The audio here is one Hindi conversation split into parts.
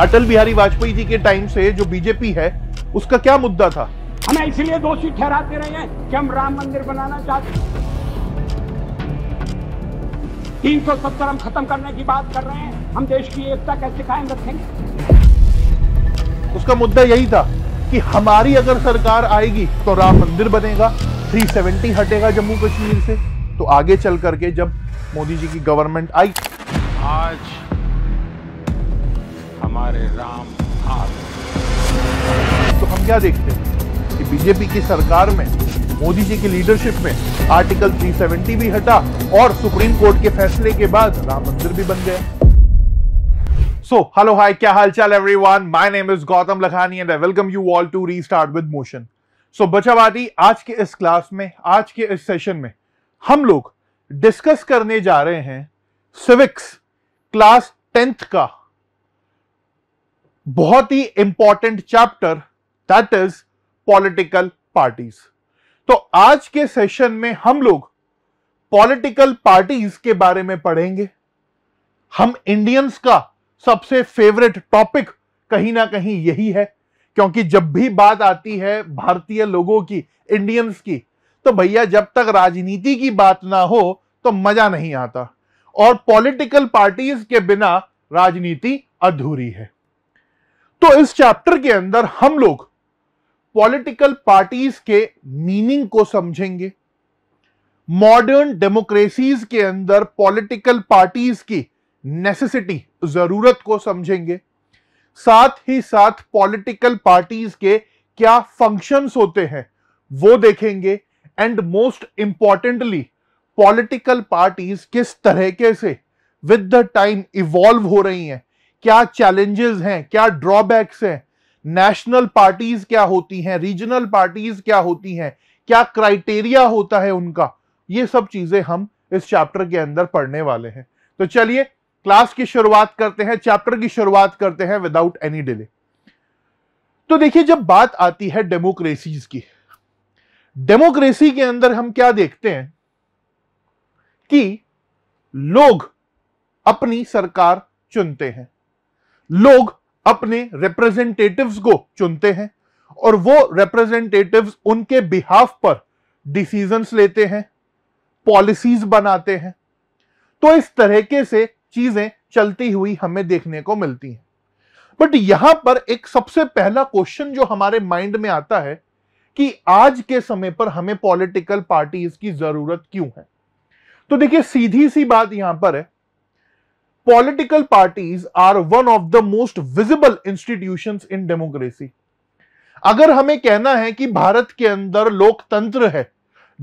अटल बिहारी वाजपेयी जी के टाइम से जो बीजेपी है उसका क्या मुद्दा था हमें इसलिए दोषी ठहराते रहे हैं कि हम राम मंदिर बनाना चाहते हैं तीन सौ सत्तर हम खत्म करने की बात कर रहे हैं हम देश की एकता कैसे कायम रखेंगे उसका मुद्दा यही था कि हमारी अगर सरकार आएगी तो राम मंदिर बनेगा 370 हटेगा जम्मू कश्मीर से तो आगे चल करके जब मोदी जी की गवर्नमेंट आई आज हमारे राम हाथ तो हम क्या देखते हैं कि बीजेपी की सरकार में मोदी जी की लीडरशिप में आर्टिकल 370 भी हटा और सुप्रीम कोर्ट के फैसले के बाद राम मंदिर भी बन गया सो हेलो हाय क्या हालचाल everyone my name is Gautam Lakhani and I welcome you all to restart with motion so बचावादी आज के इस क्लास में आज के इस सेशन में हम लोग डिस्कस करने जा रहे हैं सिविक्स क्लास टेंथ का बहुत ही important chapter that is political parties तो आज के सेशन में हम लोग पॉलिटिकल पार्टीज के बारे में पढ़ेंगे हम इंडियंस का सबसे फेवरेट टॉपिक कहीं ना कहीं यही है क्योंकि जब भी बात आती है भारतीय लोगों की इंडियंस की तो भैया जब तक राजनीति की बात ना हो तो मजा नहीं आता और पॉलिटिकल पार्टीज के बिना राजनीति अधूरी है तो इस चैप्टर के अंदर हम लोग पॉलिटिकल पार्टीज के मीनिंग को समझेंगे मॉडर्न डेमोक्रेसीज के अंदर पॉलिटिकल पार्टीज की नेसेसिटी जरूरत को समझेंगे साथ ही साथ पॉलिटिकल पार्टीज के क्या फंक्शंस होते हैं वो देखेंगे and most importantly political parties किस तरीके से विद द टाइम इवॉल्व हो रही हैं क्या चैलेंजेस हैं क्या ड्रॉबैक्स हैं नेशनल पार्टीज क्या होती हैं रीजनल पार्टीज क्या होती हैं क्या क्राइटेरिया होता है उनका ये सब चीजें हम इस चैप्टर के अंदर पढ़ने वाले हैं तो चलिए क्लास की शुरुआत करते हैं चैप्टर की शुरुआत करते हैं विदाउट एनी डिले तो देखिए जब बात आती है डेमोक्रेसीज की डेमोक्रेसी के अंदर हम क्या देखते हैं कि लोग अपनी सरकार चुनते हैं लोग अपने रिप्रेजेंटेटिव्स को चुनते हैं और वो रिप्रेजेंटेटिव्स उनके बिहाफ पर डिसीजंस लेते हैं पॉलिसीज बनाते हैं तो इस के से चीजें चलती हुई हमें देखने को मिलती हैं बट यहां पर एक सबसे पहला क्वेश्चन जो हमारे माइंड में आता है कि आज के समय पर हमें पॉलिटिकल पार्टीज की जरूरत क्यों है तो देखिए सीधी सी बात यहां पर है political parties are one of the most visible institution in democracy अगर हमें कहना है कि भारत के अंदर लोकतंत्र है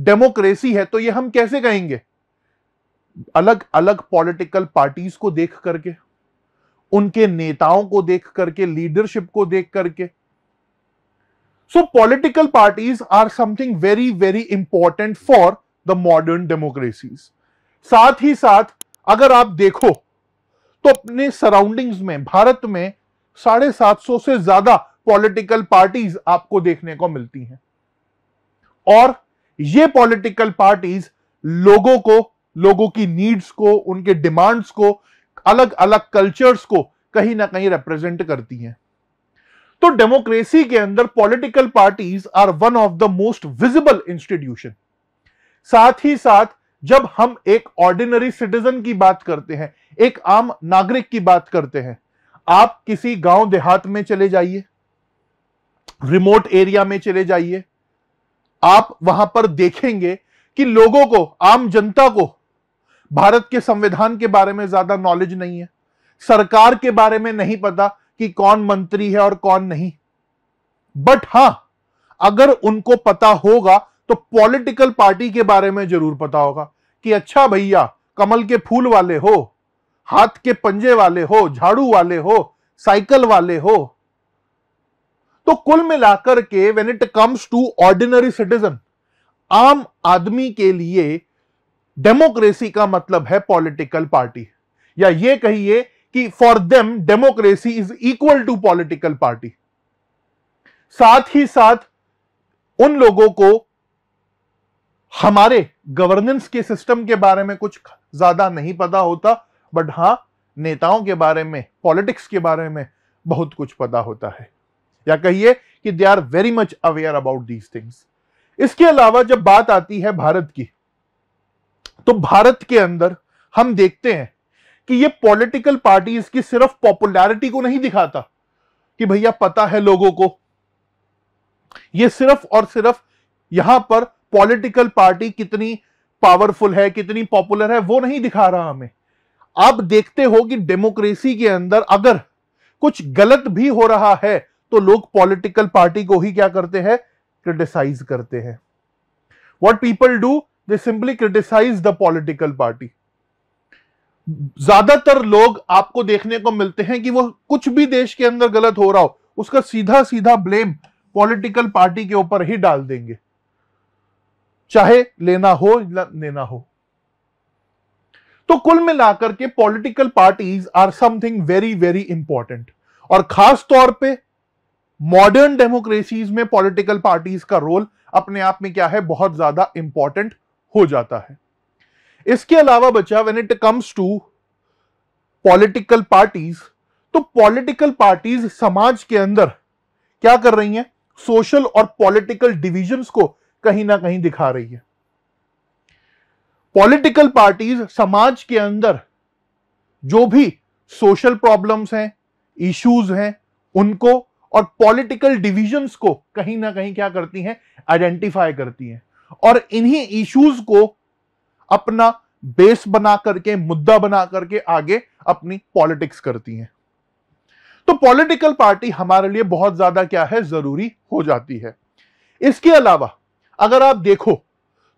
डेमोक्रेसी है तो ये हम कैसे कहेंगे अलग अलग पॉलिटिकल पार्टीज को देख करके उनके नेताओं को देख करके लीडरशिप को देख करके so political parties are something very very important for the modern democracies साथ ही साथ अगर आप देखो तो अपने सराउंडिंग्स में भारत में साढ़े सात सौ से ज्यादा पॉलिटिकल पार्टीज आपको देखने को मिलती हैं और ये पॉलिटिकल पार्टीज लोगों को लोगों की नीड्स को उनके डिमांड्स को अलग अलग कल्चर्स को कहीं ना कहीं रिप्रेजेंट करती हैं तो डेमोक्रेसी के अंदर political parties are one of the most visible institution साथ ही साथ जब हम एक ऑर्डिनरी सिटीजन की बात करते हैं एक आम नागरिक की बात करते हैं आप किसी गांव देहात में चले जाइए रिमोट एरिया में चले जाइए आप वहां पर देखेंगे कि लोगों को आम जनता को भारत के संविधान के बारे में ज्यादा नॉलेज नहीं है सरकार के बारे में नहीं पता कि कौन मंत्री है और कौन नहीं बट हां अगर उनको पता होगा तो पॉलिटिकल पार्टी के बारे में जरूर पता होगा कि अच्छा भैया कमल के फूल वाले हो हाथ के पंजे वाले हो झाड़ू वाले हो साइकिल वाले हो तो कुल मिलाकर के when it comes to ordinary citizen आम आदमी के लिए डेमोक्रेसी का मतलब है पॉलिटिकल पार्टी या ये कहिए कि for them democracy is equal to political party साथ ही साथ उन लोगों को हमारे गवर्नेंस के सिस्टम के बारे में कुछ ज्यादा नहीं पता होता बट हाँ नेताओं के बारे में पॉलिटिक्स के बारे में बहुत कुछ पता होता है या कहिए कि they are very much aware about these things इसके अलावा जब बात आती है भारत की तो भारत के अंदर हम देखते हैं कि ये पॉलिटिकल पार्टीज की सिर्फ पॉपुलैरिटी को नहीं दिखाता कि भैया पता है लोगों को ये सिर्फ और सिर्फ यहां पर पॉलिटिकल पार्टी कितनी पावरफुल है कितनी पॉपुलर है वो नहीं दिखा रहा हमें आप देखते हो कि डेमोक्रेसी के अंदर अगर कुछ गलत भी हो रहा है तो लोग पॉलिटिकल पार्टी को ही क्या करते हैं क्रिटिसाइज करते हैं what people do they simply criticise the political party ज्यादातर लोग आपको देखने को मिलते हैं कि वो कुछ भी देश के अंदर गलत हो रहा हो उसका सीधा सीधा ब्लेम पॉलिटिकल पार्टी के ऊपर ही डाल देंगे चाहे लेना हो लेना हो तो कुल मिलाकर के political parties are something very very important और खास तौर पे मॉडर्न डेमोक्रेसीज में पॉलिटिकल पार्टीज का रोल अपने आप में क्या है बहुत ज्यादा इंपॉर्टेंट हो जाता है इसके अलावा बच्चा when it comes to political parties तो पॉलिटिकल पार्टीज समाज के अंदर क्या कर रही हैं सोशल और पॉलिटिकल डिविजन्स को कहीं ना कहीं दिखा रही है पॉलिटिकल पार्टीज समाज के अंदर जो भी सोशल प्रॉब्लम्स हैं इश्यूज हैं उनको और पॉलिटिकल डिविजन्स को कहीं ना कहीं क्या करती हैं आइडेंटिफाई करती हैं और इन्हीं इश्यूज को अपना बेस बना करके मुद्दा बना करके आगे अपनी पॉलिटिक्स करती हैं तो पॉलिटिकल पार्टी हमारे लिए बहुत ज्यादा क्या है जरूरी हो जाती है इसके अलावा अगर आप देखो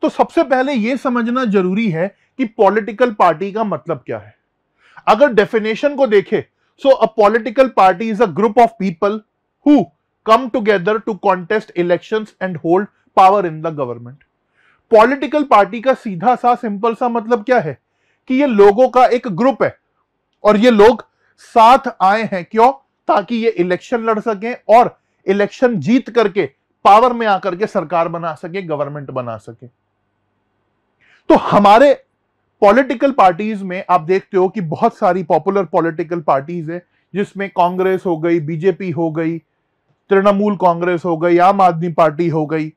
तो सबसे पहले यह समझना जरूरी है कि पॉलिटिकल पार्टी का मतलब क्या है अगर डेफिनेशन को देखे so a political party is a group of people who come together to contest election and hold power in the government पॉलिटिकल पार्टी का सीधा सा सिंपल सा मतलब क्या है कि ये लोगों का एक ग्रुप है और ये लोग साथ आए हैं क्यों ताकि ये इलेक्शन लड़ सकें और इलेक्शन जीत करके पावर में आकर के सरकार बना सके गवर्नमेंट बना सके तो हमारे पॉलिटिकल पार्टीज में आप देखते हो कि बहुत सारी पॉपुलर पॉलिटिकल पार्टीज है जिसमें कांग्रेस हो गई बीजेपी हो गई तृणमूल कांग्रेस हो गई आम आदमी पार्टी हो गई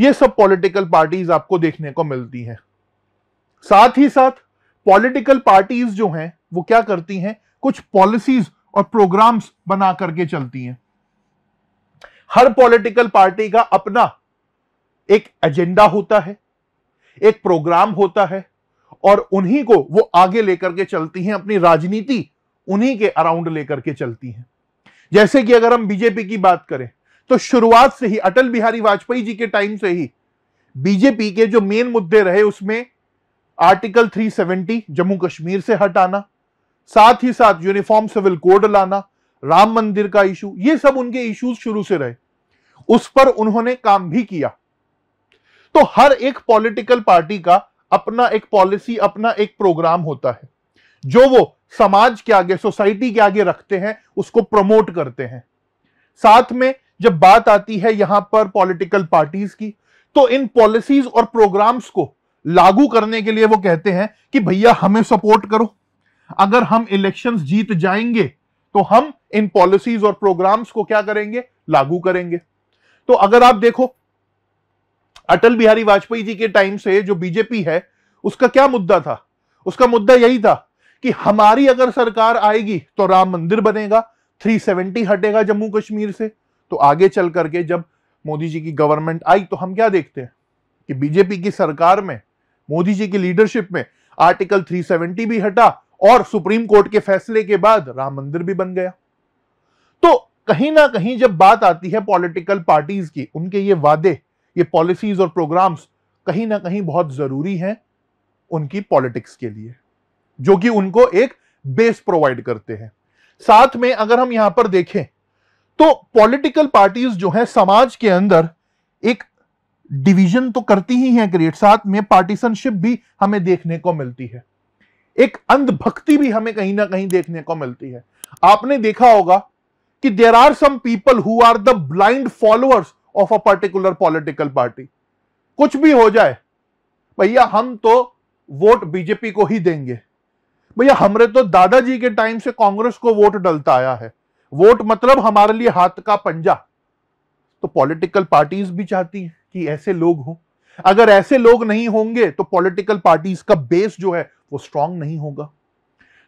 ये सब पॉलिटिकल पार्टीज आपको देखने को मिलती हैं साथ ही साथ पॉलिटिकल पार्टीज जो हैं वो क्या करती हैं कुछ पॉलिसीज और प्रोग्राम्स बना करके चलती हैं हर पॉलिटिकल पार्टी का अपना एक एजेंडा होता है एक प्रोग्राम होता है और उन्हीं को वो आगे लेकर के चलती हैं अपनी राजनीति उन्हीं के अराउंड लेकर के चलती हैं जैसे कि अगर हम बीजेपी की बात करें तो शुरुआत से ही अटल बिहारी वाजपेयी जी के टाइम से ही बीजेपी के जो मेन मुद्दे रहे उसमें आर्टिकल 370 जम्मू कश्मीर से हटाना साथ ही साथ यूनिफॉर्म सिविल कोड लाना राम मंदिर का इशू ये सब उनके इश्यूज शुरू से रहे उस पर उन्होंने काम भी किया तो हर एक पॉलिटिकल पार्टी का अपना एक पॉलिसी अपना एक प्रोग्राम होता है जो वो समाज के आगे सोसाइटी के आगे रखते हैं उसको प्रमोट करते हैं साथ में जब बात आती है यहां पर पॉलिटिकल पार्टीज की तो इन पॉलिसीज और प्रोग्राम्स को लागू करने के लिए वो कहते हैं कि भैया हमें सपोर्ट करो अगर हम इलेक्शंस जीत जाएंगे तो हम इन पॉलिसीज और प्रोग्राम्स को क्या करेंगे लागू करेंगे तो अगर आप देखो अटल बिहारी वाजपेयी जी के टाइम से जो बीजेपी है उसका क्या मुद्दा था उसका मुद्दा यही था कि हमारी अगर सरकार आएगी तो राम मंदिर बनेगा 370 हटेगा जम्मू कश्मीर से तो आगे चल करके जब मोदी जी की गवर्नमेंट आई तो हम क्या देखते हैं कि बीजेपी की सरकार में मोदी जी की लीडरशिप में आर्टिकल 370 भी हटा और सुप्रीम कोर्ट के फैसले के बाद राम मंदिर भी बन गया तो कहीं ना कहीं जब बात आती है पॉलिटिकल पार्टीज की उनके ये वादे ये पॉलिसीज और प्रोग्राम्स कहीं ना कहीं बहुत जरूरी हैं उनकी पॉलिटिक्स के लिए जो कि उनको एक बेस प्रोवाइड करते हैं साथ में अगर हम यहां पर देखें तो पॉलिटिकल पार्टीज जो है समाज के अंदर एक डिवीजन तो करती ही हैं क्रिएट साथ में पार्टीशनशिप भी हमें देखने को मिलती है एक अंधभक्ति भी हमें कहीं ना कहीं देखने को मिलती है आपने देखा होगा कि there are some people who are the blind followers of a particular political party कुछ भी हो जाए भैया हम तो वोट बीजेपी को ही देंगे भैया हमारे तो दादाजी के टाइम से कांग्रेस को वोट डलता आया है वोट मतलब हमारे लिए हाथ का पंजा तो पॉलिटिकल पार्टीज भी चाहती हैं कि ऐसे लोग हों अगर ऐसे लोग नहीं होंगे तो पॉलिटिकल पार्टीज का बेस जो है वो स्ट्रांग नहीं होगा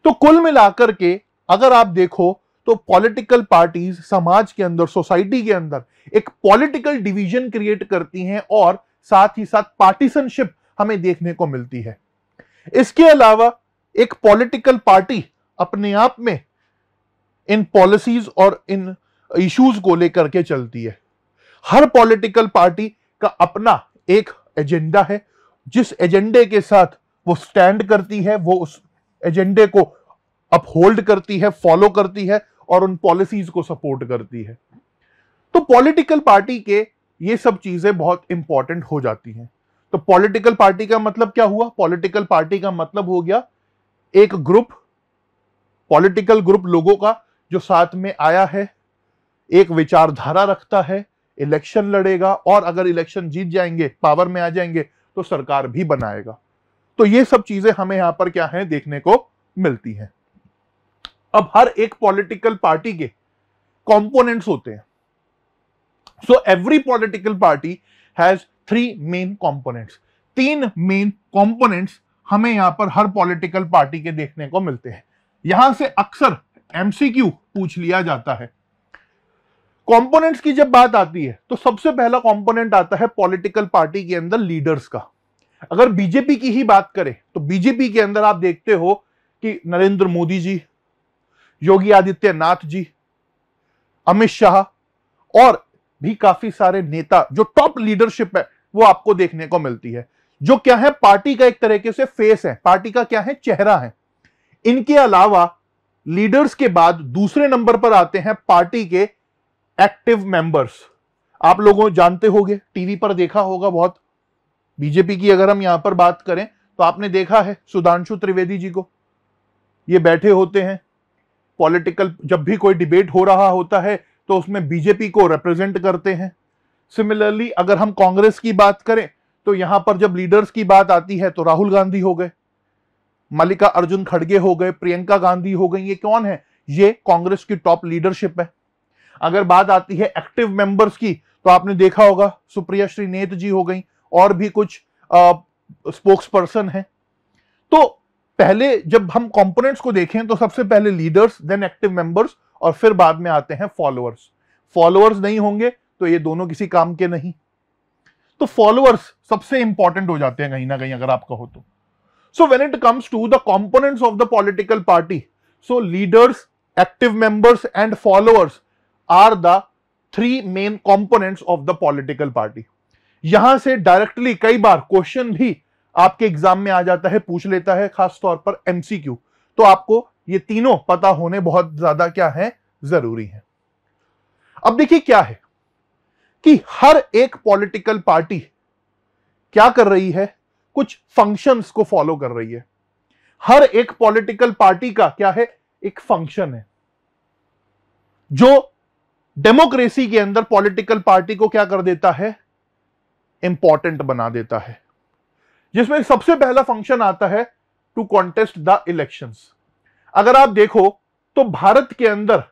तो कुल मिलाकर के अगर आप देखो तो पॉलिटिकल पार्टीज समाज के अंदर सोसाइटी के अंदर एक पॉलिटिकल डिवीजन क्रिएट करती हैं और साथ ही साथ पार्टीशनशिप हमें देखने को मिलती है इसके अलावा एक पॉलिटिकल पार्टी अपने आप में इन पॉलिसीज और इन इश्यूज को लेकर के चलती है हर पॉलिटिकल पार्टी का अपना एक एजेंडा है जिस एजेंडे के साथ वो स्टैंड करती है वो उस एजेंडे को अपहोल्ड करती है फॉलो करती है और उन पॉलिसीज को सपोर्ट करती है तो पॉलिटिकल पार्टी के ये सब चीजें बहुत इंपॉर्टेंट हो जाती हैं तो पॉलिटिकल पार्टी का मतलब क्या हुआ पॉलिटिकल पार्टी का मतलब हो गया एक ग्रुप पॉलिटिकल ग्रुप लोगों का जो साथ में आया है एक विचारधारा रखता है इलेक्शन लड़ेगा और अगर इलेक्शन जीत जाएंगे पावर में आ जाएंगे तो सरकार भी बनाएगा तो ये सब चीजें हमें यहां पर क्या है देखने को मिलती हैं अब हर एक पॉलिटिकल पार्टी के कॉम्पोनेंट्स होते हैं so every political party has three main components तीन मेन कॉम्पोनेंट्स हमें यहां पर हर पॉलिटिकल पार्टी के देखने को मिलते हैं यहां से अक्सर एमसीक्यू पूछ लिया जाता है कंपोनेंट्स की जब बात आती है तो सबसे पहला कंपोनेंट आता है पॉलिटिकल पार्टी के अंदर लीडर्स का अगर बीजेपी की ही बात करें तो बीजेपी के अंदर आप देखते हो कि नरेंद्र मोदी जी योगी आदित्यनाथ जी अमित शाह और भी काफी सारे नेता जो टॉप लीडरशिप है वो आपको देखने को मिलती है जो क्या है पार्टी का एक तरीके से फेस है पार्टी का क्या है चेहरा है इनके अलावा लीडर्स के बाद दूसरे नंबर पर आते हैं पार्टी के एक्टिव मेंबर्स आप लोगों जानते होंगे टीवी पर देखा होगा बहुत बीजेपी की अगर हम यहां पर बात करें तो आपने देखा है सुधांशु त्रिवेदी जी को ये बैठे होते हैं पॉलिटिकल जब भी कोई डिबेट हो रहा होता है तो उसमें बीजेपी को रिप्रेजेंट करते हैं सिमिलरली अगर हम कांग्रेस की बात करें तो यहां पर जब लीडर्स की बात आती है तो राहुल गांधी हो गए मल्लिका अर्जुन खड़गे हो गए प्रियंका गांधी हो गई ये कौन है ये कांग्रेस की टॉप लीडरशिप है अगर बात आती है एक्टिव मेंबर्स की तो आपने देखा होगा सुप्रिया श्री नेत जी हो गई और भी कुछ स्पोक्स पर्सन है तो पहले जब हम कंपोनेंट्स को देखें तो सबसे पहले लीडर्स देन एक्टिव मेंबर्स और फिर बाद में आते हैं फॉलोअर्स फॉलोअर्स नहीं होंगे तो ये दोनों किसी काम के नहीं तो फॉलोअर्स सबसे इंपॉर्टेंट हो जाते हैं कहीं ना कहीं अगर आप कहो तो so when it comes to the components of the political party so leaders active members and followers are the three main components of the political party यहां से डायरेक्टली कई बार क्वेश्चन भी आपके एग्जाम में आ जाता है पूछ लेता है खासतौर पर एमसीक्यू तो आपको ये तीनों पता होने बहुत ज्यादा क्या है जरूरी है अब देखिए क्या है कि हर एक पॉलिटिकल पार्टी क्या कर रही है कुछ फंक्शंस को फॉलो कर रही है हर एक पॉलिटिकल पार्टी का क्या है एक फंक्शन है जो डेमोक्रेसी के अंदर पॉलिटिकल पार्टी को क्या कर देता है इंपॉर्टेंट बना देता है जिसमें सबसे पहला फंक्शन आता है टू कॉन्टेस्ट द इलेक्शन अगर आप देखो तो भारत के अंदर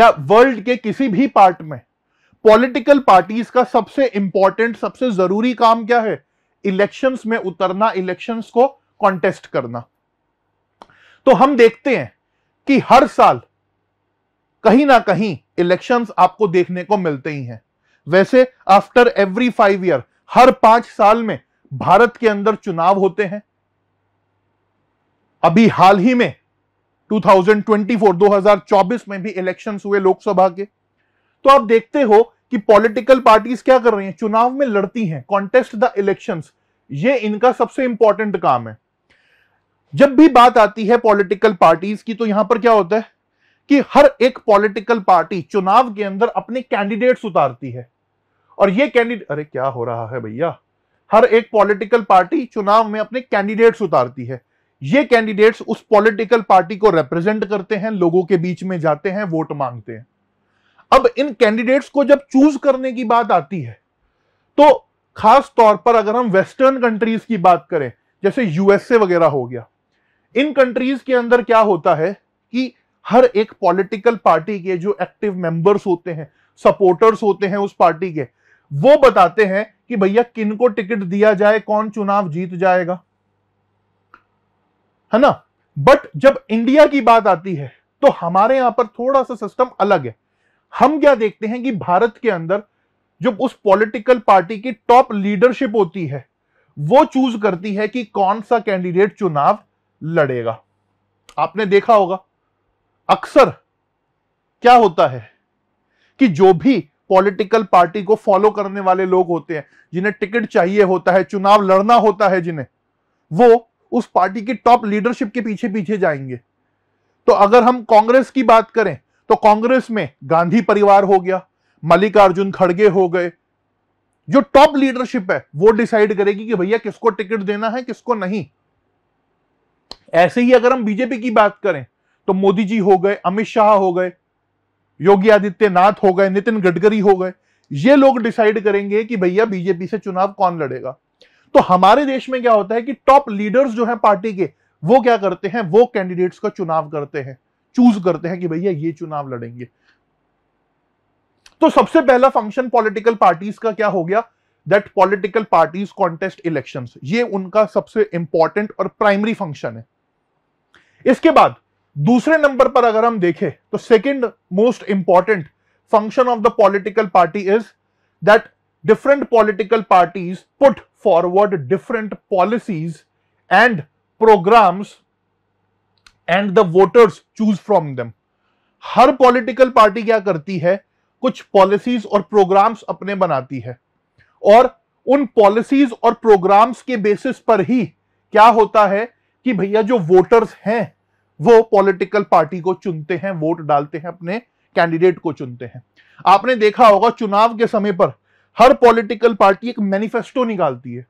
या वर्ल्ड के किसी भी पार्ट में पॉलिटिकल पार्टीज का सबसे इंपॉर्टेंट सबसे जरूरी काम क्या है इलेक्शंस में उतरना इलेक्शंस को कॉन्टेस्ट करना तो हम देखते हैं कि हर साल कहीं ना कहीं इलेक्शंस आपको देखने को मिलते ही हैं वैसे आफ्टर एवरी फाइव ईयर हर पांच साल में भारत के अंदर चुनाव होते हैं अभी हाल ही में 2024 2024 में भी इलेक्शन हुए लोकसभा के तो आप देखते हो कि पॉलिटिकल पार्टीज क्या कर रही हैं चुनाव में लड़ती हैं कॉन्टेस्ट द इलेक्शंस ये इनका सबसे इंपॉर्टेंट काम है जब भी बात आती है पॉलिटिकल पार्टीज की तो यहां पर क्या होता है कि हर एक पॉलिटिकल पार्टी चुनाव के अंदर अपने कैंडिडेट्स उतारती है और ये कैंडिडेट अरे क्या हो रहा है भैया हर एक पॉलिटिकल पार्टी चुनाव में अपने कैंडिडेट्स उतारती है ये कैंडिडेट्स उस पॉलिटिकल पार्टी को रिप्रेजेंट करते हैं लोगों के बीच में जाते हैं वोट मांगते हैं अब इन कैंडिडेट्स को जब चूज करने की बात आती है तो खास तौर पर अगर हम वेस्टर्न कंट्रीज की बात करें जैसे यूएसए वगैरह हो गया इन कंट्रीज के अंदर क्या होता है कि हर एक पॉलिटिकल पार्टी के जो एक्टिव मेंबर्स होते हैं सपोर्टर्स होते हैं उस पार्टी के वो बताते हैं कि भैया किन को टिकट दिया जाए कौन चुनाव जीत जाएगा है ना बट जब इंडिया की बात आती है तो हमारे यहां पर थोड़ा सा सिस्टम अलग है हम क्या देखते हैं कि भारत के अंदर जब उस पॉलिटिकल पार्टी की टॉप लीडरशिप होती है वो चूज करती है कि कौन सा कैंडिडेट चुनाव लड़ेगा आपने देखा होगा अक्सर क्या होता है कि जो भी पॉलिटिकल पार्टी को फॉलो करने वाले लोग होते हैं जिन्हें टिकट चाहिए होता है चुनाव लड़ना होता है जिन्हें वो उस पार्टी की टॉप लीडरशिप के पीछे पीछे जाएंगे तो अगर हम कांग्रेस की बात करें तो कांग्रेस में गांधी परिवार हो गया मल्लिकार्जुन खड़गे हो गए जो टॉप लीडरशिप है वो डिसाइड करेगी कि भैया किसको टिकट देना है किसको नहीं ऐसे ही अगर हम बीजेपी की बात करें तो मोदी जी हो गए अमित शाह हो गए योगी आदित्यनाथ हो गए नितिन गडकरी हो गए ये लोग डिसाइड करेंगे कि भैया बीजेपी से चुनाव कौन लड़ेगा तो हमारे देश में क्या होता है कि टॉप लीडर्स जो हैं पार्टी के वो क्या करते हैं वो कैंडिडेट्स का चुनाव करते हैं चूज करते हैं कि भैया ये चुनाव लड़ेंगे तो सबसे पहला फंक्शन पॉलिटिकल पार्टीज का क्या हो गया that political parties contest elections ये उनका सबसे इंपॉर्टेंट और प्राइमरी फंक्शन है इसके बाद दूसरे नंबर पर अगर हम देखें तो second most important function of the political party is that different political party put forward different policies and programs and the voters choose from them हर पॉलिटिकल पार्टी क्या करती है कुछ पॉलिसीज और प्रोग्राम्स अपने बनाती है और उन पॉलिसीज और प्रोग्राम्स के बेसिस पर ही क्या होता है कि भैया जो वोटर्स हैं वो पॉलिटिकल पार्टी को चुनते हैं वोट डालते हैं अपने कैंडिडेट को चुनते हैं आपने देखा होगा चुनाव के समय पर हर पॉलिटिकल पार्टी एक मैनिफेस्टो निकालती है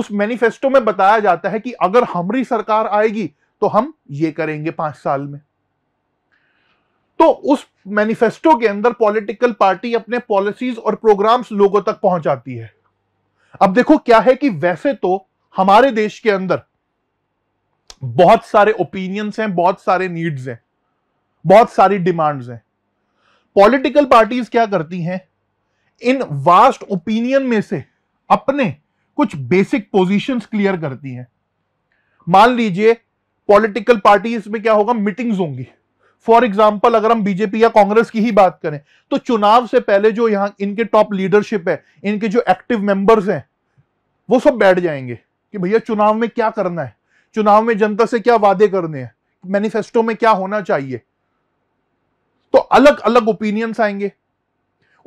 उस मैनिफेस्टो में बताया जाता है कि अगर हमारी सरकार आएगी तो हम ये करेंगे पांच साल में तो उस मैनिफेस्टो के अंदर पॉलिटिकल पार्टी अपने पॉलिसीज और प्रोग्राम्स लोगों तक पहुंचाती है अब देखो क्या है कि वैसे तो हमारे देश के अंदर बहुत सारे ओपिनियंस हैं बहुत सारे नीड्स हैं बहुत सारी डिमांड्स हैं पॉलिटिकल पार्टीज क्या करती हैं इन वास्ट ओपिनियन में से अपने कुछ बेसिक पोजीशंस क्लियर करती हैं मान लीजिए पॉलिटिकल पार्टीज में क्या होगा मीटिंग्स होंगी फॉर एग्जाम्पल अगर हम बीजेपी या कांग्रेस की ही बात करें तो चुनाव से पहले जो यहां इनके टॉप लीडरशिप है इनके जो एक्टिव मेंबर्स हैं वो सब बैठ जाएंगे कि भैया चुनाव में क्या करना है चुनाव में जनता से क्या वादे करने हैं मैनिफेस्टो में क्या होना चाहिए तो अलग अलग ओपिनियंस आएंगे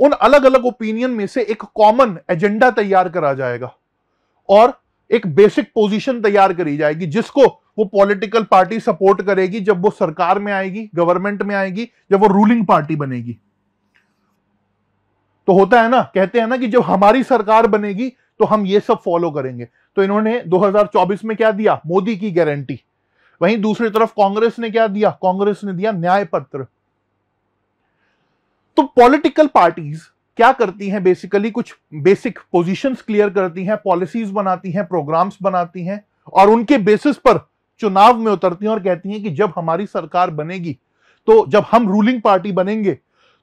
उन अलग अलग ओपिनियन में से एक कॉमन एजेंडा तैयार करा जाएगा और एक बेसिक पोजीशन तैयार करी जाएगी जिसको वो पॉलिटिकल पार्टी सपोर्ट करेगी जब वो सरकार में आएगी गवर्नमेंट में आएगी जब वो रूलिंग पार्टी बनेगी तो होता है ना कहते हैं ना कि जब हमारी सरकार बनेगी तो हम ये सब फॉलो करेंगे तो इन्होंने 2024 में क्या दिया मोदी की गारंटी वहीं दूसरी तरफ कांग्रेस ने क्या दिया कांग्रेस ने दिया न्याय पत्र तो पॉलिटिकल पार्टीज क्या करती हैं बेसिकली कुछ बेसिक पोजीशंस क्लियर करती हैं पॉलिसीज बनाती हैं प्रोग्राम्स बनाती हैं और उनके बेसिस पर चुनाव में उतरती हैं और कहती हैं कि जब हमारी सरकार बनेगी तो जब हम रूलिंग पार्टी बनेंगे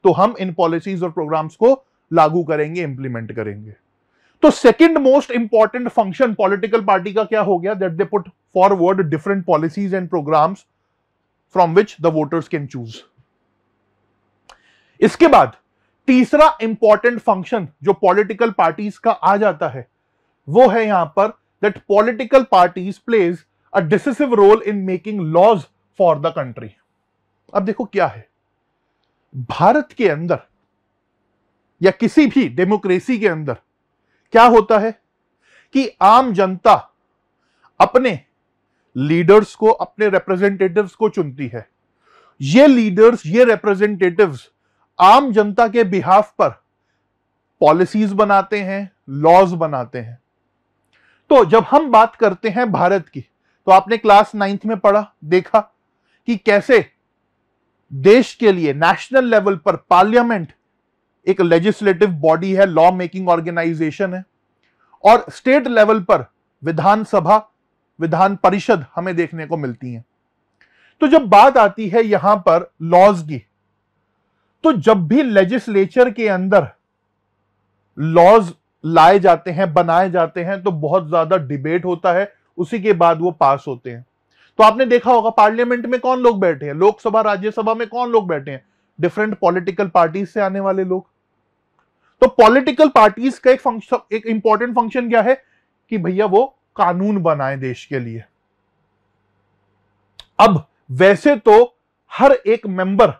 तो हम इन पॉलिसीज और प्रोग्राम्स को लागू करेंगे इंप्लीमेंट करेंगे तो second most important function political party का क्या हो गया that they put forward different policies and programs from which the voters can choose इसके बाद तीसरा इंपॉर्टेंट फंक्शन जो पॉलिटिकल पार्टीज का आ जाता है वो है यहां पर that political parties plays a decisive role in making laws for the country अब देखो क्या है भारत के अंदर या किसी भी डेमोक्रेसी के अंदर क्या होता है कि आम जनता अपने लीडर्स को अपने रिप्रेजेंटेटिव्स को चुनती है ये लीडर्स ये रिप्रेजेंटेटिव्स आम जनता के बिहाफ पर पॉलिसीज बनाते हैं लॉज बनाते हैं तो जब हम बात करते हैं भारत की तो आपने क्लास नाइन्थ में पढ़ा देखा कि कैसे देश के लिए नेशनल लेवल पर पार्लियामेंट एक लेजिस्लेटिव बॉडी है लॉ मेकिंग ऑर्गेनाइजेशन है और स्टेट लेवल पर विधानसभा विधान परिषद हमें देखने को मिलती है तो जब बात आती है यहां पर लॉज की तो जब भी लेजिस्लेचर के अंदर लॉज लाए जाते हैं बनाए जाते हैं तो बहुत ज्यादा डिबेट होता है उसी के बाद वो पास होते हैं तो आपने देखा होगा पार्लियामेंट में कौन लोग बैठे हैं लोकसभा राज्यसभा में कौन लोग बैठे हैं डिफरेंट पॉलिटिकल पार्टीज से आने वाले लोग तो पॉलिटिकल पार्टीज का एक फंक्शन एक इंपॉर्टेंट फंक्शन क्या है कि भैया वो कानून बनाए देश के लिए अब वैसे तो हर एक मेंबर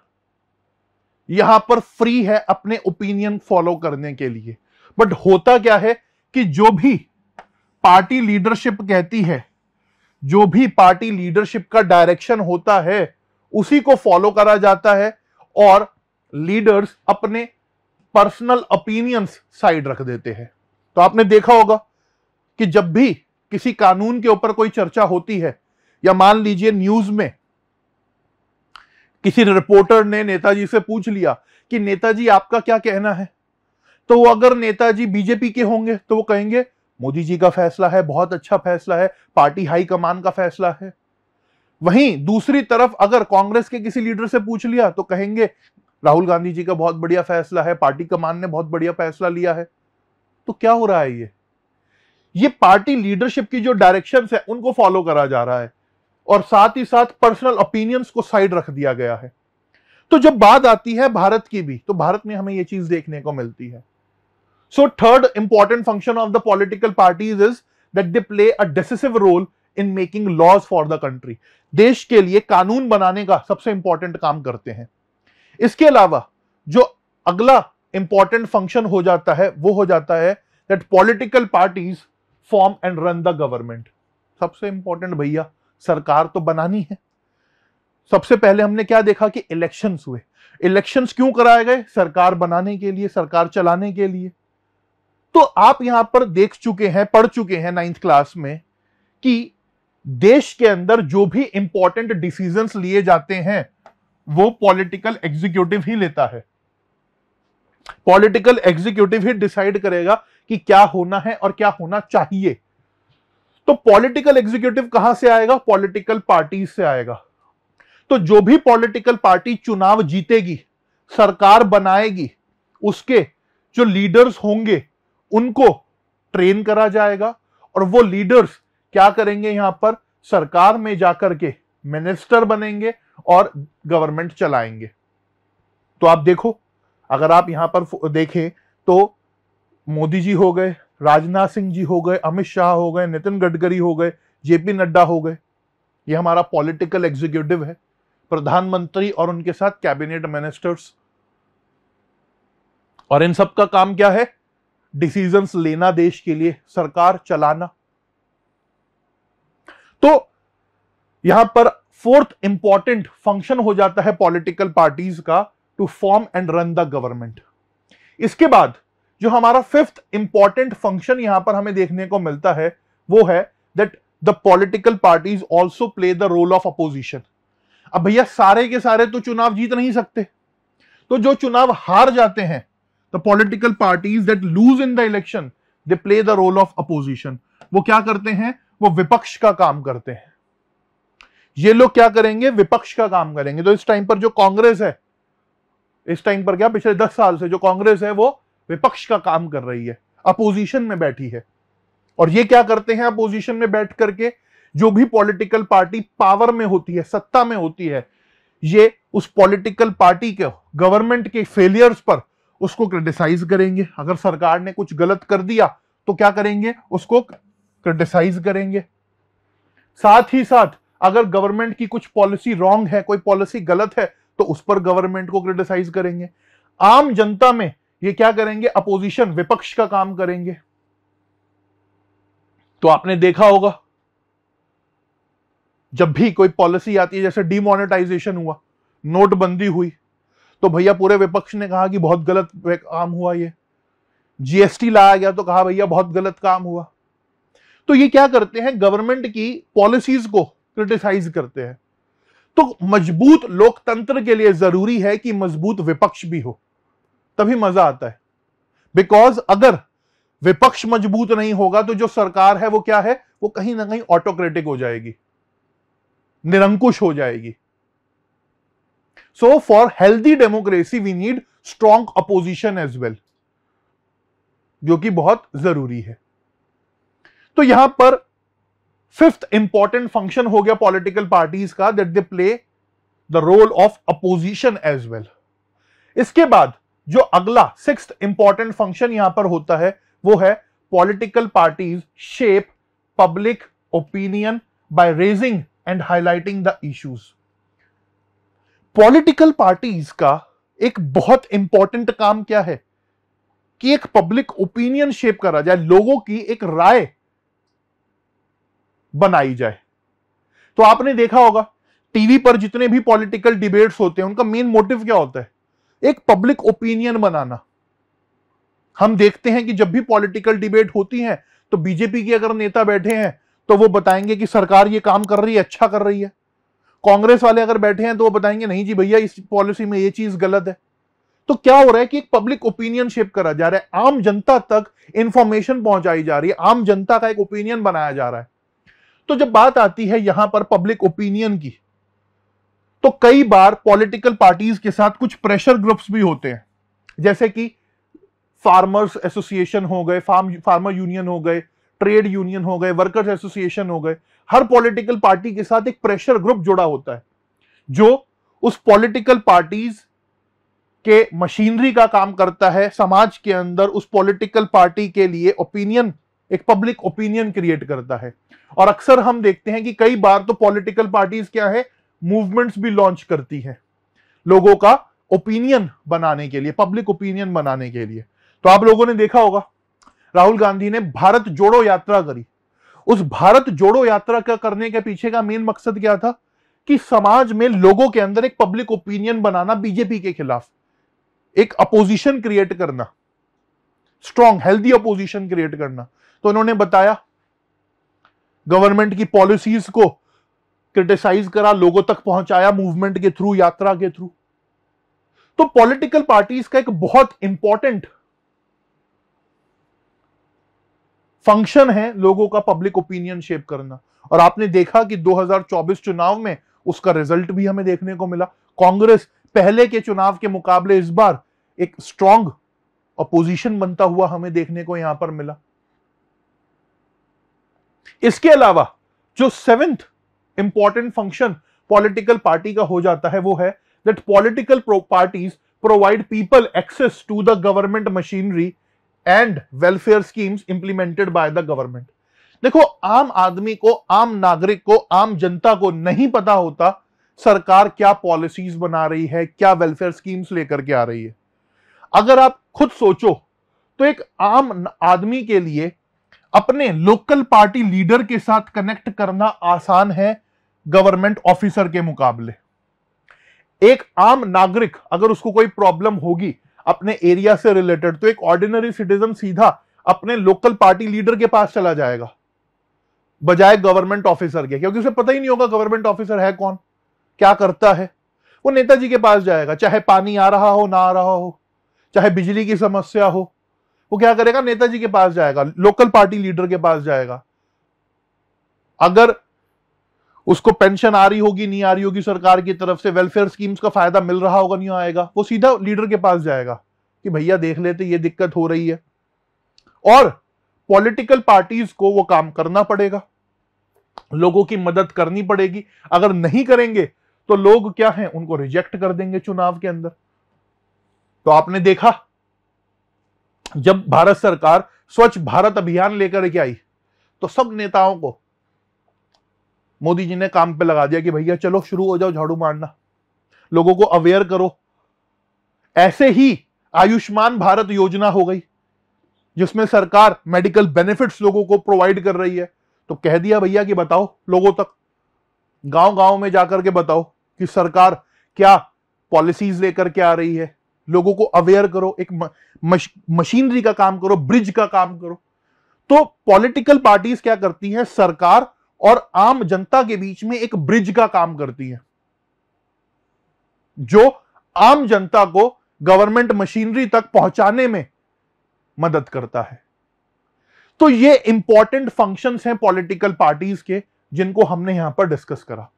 यहां पर फ्री है अपने ओपिनियन फॉलो करने के लिए बट होता क्या है कि जो भी पार्टी लीडरशिप कहती है जो भी पार्टी लीडरशिप का डायरेक्शन होता है उसी को फॉलो करा जाता है और लीडर्स अपने पर्सनल ओपिनियंस साइड रख देते हैं तो आपने देखा होगा कि जब भी किसी कानून के ऊपर कोई चर्चा होती है या मान लीजिए न्यूज में किसी रिपोर्टर ने नेताजी से पूछ लिया कि नेताजी आपका क्या कहना है तो वो अगर नेताजी बीजेपी के होंगे तो वो कहेंगे मोदी जी का फैसला है बहुत अच्छा फैसला है पार्टी हाई कमान का फैसला है वहीं दूसरी तरफ अगर कांग्रेस के किसी लीडर से पूछ लिया तो कहेंगे राहुल गांधी जी का बहुत बढ़िया फैसला है पार्टी कमान ने बहुत बढ़िया फैसला लिया है तो क्या हो रहा है ये ये पार्टी लीडरशिप की जो डायरेक्शन है उनको फॉलो करा जा रहा है और साथ ही साथ पर्सनल ओपिनियंस को साइड रख दिया गया है तो जब बात आती है भारत की भी तो भारत में हमें यह चीज देखने को मिलती है so third important function of the political parties is that they play a decisive role in making laws for the country देश के लिए कानून बनाने का सबसे इंपॉर्टेंट काम करते हैं इसके अलावा जो अगला इंपॉर्टेंट फंक्शन हो जाता है वो हो जाता है that political parties form and run the government सबसे इंपॉर्टेंट भैया सरकार तो बनानी है सबसे पहले हमने क्या देखा कि इलेक्शन हुए इलेक्शन क्यों कराए गए सरकार बनाने के लिए सरकार चलाने के लिए तो आप यहां पर देख चुके हैं पढ़ चुके हैं नाइन्थ क्लास में कि देश के अंदर जो भी इंपॉर्टेंट डिसीजन लिए जाते हैं वो पॉलिटिकल एग्जीक्यूटिव ही लेता है पॉलिटिकल एग्जीक्यूटिव ही डिसाइड करेगा कि क्या होना है और क्या होना चाहिए तो पॉलिटिकल एग्जीक्यूटिव कहां से आएगा पॉलिटिकल पार्टी से आएगा तो जो भी पॉलिटिकल पार्टी चुनाव जीतेगी सरकार बनाएगी उसके जो लीडर्स होंगे उनको ट्रेन करा जाएगा और वो लीडर्स क्या करेंगे यहां पर सरकार में जाकर के मिनिस्टर बनेंगे और गवर्नमेंट चलाएंगे तो आप देखो अगर आप यहां पर देखें तो मोदी जी हो गए राजनाथ सिंह जी हो गए अमित शाह हो गए नितिन गडकरी हो गए जेपी नड्डा हो गए ये हमारा पॉलिटिकल एग्जीक्यूटिव है प्रधानमंत्री और उनके साथ कैबिनेट मिनिस्टर्स और इन सब का काम क्या है डिसीजंस लेना देश के लिए सरकार चलाना तो यहां पर फोर्थ इंपॉर्टेंट फंक्शन हो जाता है पॉलिटिकल पार्टीज का to form and run the government इसके बाद जो हमारा फिफ्थ इंपॉर्टेंट फंक्शन यहां पर हमें देखने को मिलता है वो है that the political parties also play the role of opposition अब भैया सारे के सारे तो चुनाव जीत नहीं सकते तो जो चुनाव हार जाते हैं the political parties that lose in the election they play the role of opposition वो क्या करते हैं वो विपक्ष का काम करते हैं ये लोग क्या करेंगे विपक्ष का काम करेंगे तो इस टाइम पर जो कांग्रेस है इस टाइम पर क्या पिछले दस साल से जो कांग्रेस है वो विपक्ष का काम कर रही है अपोजिशन में बैठी है और ये क्या करते हैं अपोजिशन में बैठ करके जो भी पॉलिटिकल पार्टी पावर में होती है सत्ता में होती है ये उस पॉलिटिकल पार्टी के गवर्नमेंट के फेलियर्स पर उसको क्रिटिसाइज करेंगे अगर सरकार ने कुछ गलत कर दिया तो क्या करेंगे उसको क्रिटिसाइज करेंगे साथ ही साथ अगर गवर्नमेंट की कुछ पॉलिसी रॉन्ग है कोई पॉलिसी गलत है तो उस पर गवर्नमेंट को क्रिटिसाइज करेंगे आम जनता में ये क्या करेंगे अपोजिशन विपक्ष का काम करेंगे तो आपने देखा होगा जब भी कोई पॉलिसी आती है जैसे डिमोनेटाइजेशन हुआ नोटबंदी हुई तो भैया पूरे विपक्ष ने कहा कि बहुत गलत काम हुआ ये जीएसटी लाया गया तो कहा भैया बहुत गलत काम हुआ तो ये क्या करते हैं गवर्नमेंट की पॉलिसीज को क्रिटिसाइज करते हैं तो मजबूत लोकतंत्र के लिए जरूरी है कि मजबूत विपक्ष भी हो तभी मजा आता है बिकॉज अगर विपक्ष मजबूत नहीं होगा तो जो सरकार है वो क्या है वो कहीं ना कहीं ऑटोक्रेटिक हो जाएगी निरंकुश हो जाएगी so for healthy democracy we need strong opposition as well जो कि बहुत जरूरी है तो यहां पर फिफ्थ इंपॉर्टेंट फंक्शन हो गया पॉलिटिकल पार्टीज का that they play the role of opposition as well इसके बाद जो अगला सिक्स इंपॉर्टेंट फंक्शन यहां पर होता है वो है political parties shape public opinion by raising and highlighting the issues political parties का एक बहुत इंपॉर्टेंट काम क्या है कि एक पब्लिक ओपिनियन शेप करा जाए लोगों की एक राय बनाई जाए तो आपने देखा होगा टीवी पर जितने भी पॉलिटिकल डिबेट्स होते हैं उनका मेन मोटिव क्या होता है एक पब्लिक ओपिनियन बनाना हम देखते हैं कि जब भी पॉलिटिकल डिबेट होती है तो बीजेपी के अगर नेता बैठे हैं तो वो बताएंगे कि सरकार ये काम कर रही है अच्छा कर रही है कांग्रेस वाले अगर बैठे हैं तो वो बताएंगे नहीं जी भैया इस पॉलिसी में ये चीज गलत है तो क्या हो रहा है कि एक पब्लिक ओपिनियन शेप करा जा रहा है आम जनता तक इंफॉर्मेशन पहुंचाई जा रही है आम जनता का एक ओपिनियन बनाया जा रहा है तो जब बात आती है यहां पर पब्लिक ओपिनियन की तो कई बार पॉलिटिकल पार्टीज के साथ कुछ प्रेशर ग्रुप्स भी होते हैं जैसे कि फार्मर्स एसोसिएशन हो गए फार्म फार्मर यूनियन हो गए ट्रेड यूनियन हो गए वर्कर्स एसोसिएशन हो गए हर पॉलिटिकल पार्टी के साथ एक प्रेशर ग्रुप जुड़ा होता है जो उस पॉलिटिकल पार्टीज के मशीनरी का काम करता है समाज के अंदर उस पॉलिटिकल पार्टी के लिए ओपिनियन एक पब्लिक ओपिनियन क्रिएट करता है और अक्सर हम देखते हैं कि कई बार तो पॉलिटिकल पार्टीज क्या है मूवमेंट्स भी लॉन्च करती है लोगों का ओपिनियन बनाने के लिए पब्लिक ओपिनियन बनाने के लिए तो आप लोगों ने देखा होगा राहुल गांधी ने भारत जोड़ो यात्रा करी उस भारत जोड़ो यात्रा का करने के पीछे का मेन मकसद क्या था कि समाज में लोगों के अंदर एक पब्लिक ओपिनियन बनाना बीजेपी के खिलाफ एक अपोजिशन क्रिएट करना स्ट्रॉन्ग हेल्दी अपोजिशन क्रिएट करना तो उन्होंने बताया गवर्नमेंट की पॉलिसीज को क्रिटिसाइज करा लोगों तक पहुंचाया मूवमेंट के थ्रू यात्रा के थ्रू तो पॉलिटिकल पार्टीज का एक बहुत इंपॉर्टेंट फंक्शन है लोगों का पब्लिक ओपिनियन शेप करना और आपने देखा कि 2024 चुनाव में उसका रिजल्ट भी हमें देखने को मिला कांग्रेस पहले के चुनाव के मुकाबले इस बार एक स्ट्रांग अपोजिशन बनता हुआ हमें देखने को यहां पर मिला इसके अलावा जो seventh important function political party का हो जाता है वो है that political parties provide people access to the government machinery and welfare schemes implemented by the government देखो आम आदमी को आम नागरिक को आम जनता को नहीं पता होता सरकार क्या पॉलिसीज बना रही है क्या वेलफेयर स्कीम्स लेकर के आ रही है अगर आप खुद सोचो तो एक आम आदमी के लिए अपने लोकल पार्टी लीडर के साथ कनेक्ट करना आसान है गवर्नमेंट ऑफिसर के मुकाबले एक आम नागरिक अगर उसको कोई प्रॉब्लम होगी अपने एरिया से रिलेटेड तो एक ऑर्डिनरी सिटीजन सीधा अपने लोकल पार्टी लीडर के पास चला जाएगा बजाय गवर्नमेंट ऑफिसर के क्योंकि उसे पता ही नहीं होगा गवर्नमेंट ऑफिसर है कौन क्या करता है वो नेताजी के पास जाएगा चाहे पानी आ रहा हो ना आ रहा हो चाहे बिजली की समस्या हो वो क्या करेगा नेताजी के पास जाएगा लोकल पार्टी लीडर के पास जाएगा अगर उसको पेंशन आ रही होगी नहीं आ रही होगी सरकार की तरफ से वेलफेयर स्कीम्स का फायदा मिल रहा होगा नहीं आएगा वो सीधा लीडर के पास जाएगा कि भैया देख लेते ये दिक्कत हो रही है और पॉलिटिकल पार्टीज को वो काम करना पड़ेगा लोगों की मदद करनी पड़ेगी अगर नहीं करेंगे तो लोग क्या हैं उनको रिजेक्ट कर देंगे चुनाव के अंदर तो आपने देखा जब भारत सरकार स्वच्छ भारत अभियान लेकर के आई तो सब नेताओं को मोदी जी ने काम पे लगा दिया कि भैया चलो शुरू हो जाओ झाड़ू मारना लोगों को अवेयर करो ऐसे ही आयुष्मान भारत योजना हो गई जिसमें सरकार मेडिकल बेनिफिट्स लोगों को प्रोवाइड कर रही है तो कह दिया भैया कि बताओ लोगों तक गांव गांव में जाकर के बताओ कि सरकार क्या पॉलिसीज लेकर के आ रही है लोगों को अवेयर करो एक मशीनरी का काम करो ब्रिज का काम करो तो पॉलिटिकल पार्टीज क्या करती हैं सरकार और आम जनता के बीच में एक ब्रिज का काम करती है जो आम जनता को गवर्नमेंट मशीनरी तक पहुंचाने में मदद करता है तो ये इंपॉर्टेंट फंक्शंस हैं पॉलिटिकल पार्टीज के जिनको हमने यहां पर डिस्कस करा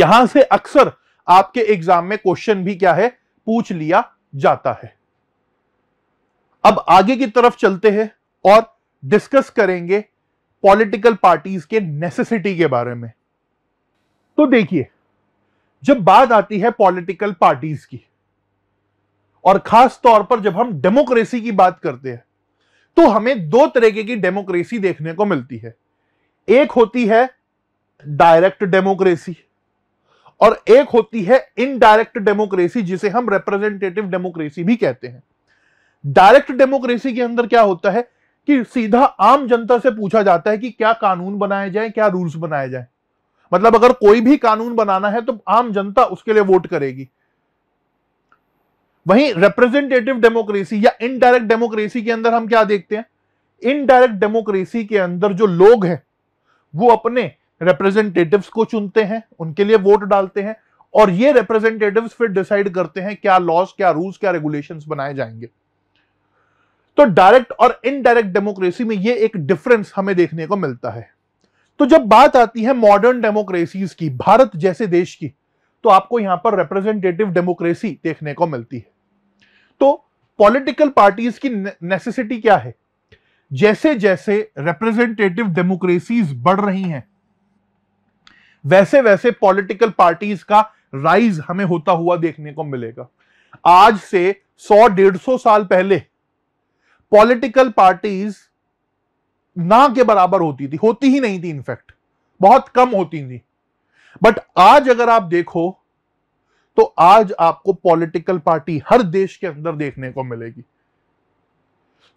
यहां से अक्सर आपके एग्जाम में क्वेश्चन भी क्या है पूछ लिया जाता है अब आगे की तरफ चलते हैं और डिस्कस करेंगे पॉलिटिकल पार्टीज के नेसेसिटी के बारे में तो देखिए जब बात आती है पॉलिटिकल पार्टीज की और खास तौर पर जब हम डेमोक्रेसी की बात करते हैं तो हमें दो तरीके की डेमोक्रेसी देखने को मिलती है एक होती है डायरेक्ट डेमोक्रेसी और एक होती है इनडायरेक्ट डेमोक्रेसी जिसे हम रिप्रेजेंटेटिव डेमोक्रेसी भी कहते हैं डायरेक्ट डेमोक्रेसी के अंदर क्या होता है कि सीधा आम जनता से पूछा जाता है कि क्या कानून बनाए जाए क्या रूल्स बनाए जाए मतलब अगर कोई भी कानून बनाना है तो आम जनता उसके लिए वोट करेगी वहीं रिप्रेजेंटेटिव डेमोक्रेसी या इनडायरेक्ट डेमोक्रेसी के अंदर हम क्या देखते हैं इनडायरेक्ट डेमोक्रेसी के अंदर जो लोग हैं वो अपने रिप्रेजेंटेटिव्स को चुनते हैं उनके लिए वोट डालते हैं और ये रिप्रेजेंटेटिव्स फिर डिसाइड करते हैं क्या लॉज क्या रूल्स क्या रेगुलेशंस बनाए जाएंगे तो डायरेक्ट और इनडायरेक्ट डेमोक्रेसी में ये एक डिफरेंस हमें देखने को मिलता है तो जब बात आती है मॉडर्न डेमोक्रेसीज की भारत जैसे देश की तो आपको यहां पर रिप्रेजेंटेटिव डेमोक्रेसी देखने को मिलती है तो पॉलिटिकल पार्टीज की नेसेसिटी क्या है जैसे जैसे रिप्रेजेंटेटिव डेमोक्रेसीज बढ़ रही हैं वैसे वैसे पॉलिटिकल पार्टीज का राइज हमें होता हुआ देखने को मिलेगा आज से 100 डेढ़ सौ साल पहले पॉलिटिकल पार्टीज ना के बराबर होती थी होती ही नहीं थी इनफैक्ट बहुत कम होती थी बट आज अगर आप देखो तो आज आपको पॉलिटिकल पार्टी हर देश के अंदर देखने को मिलेगी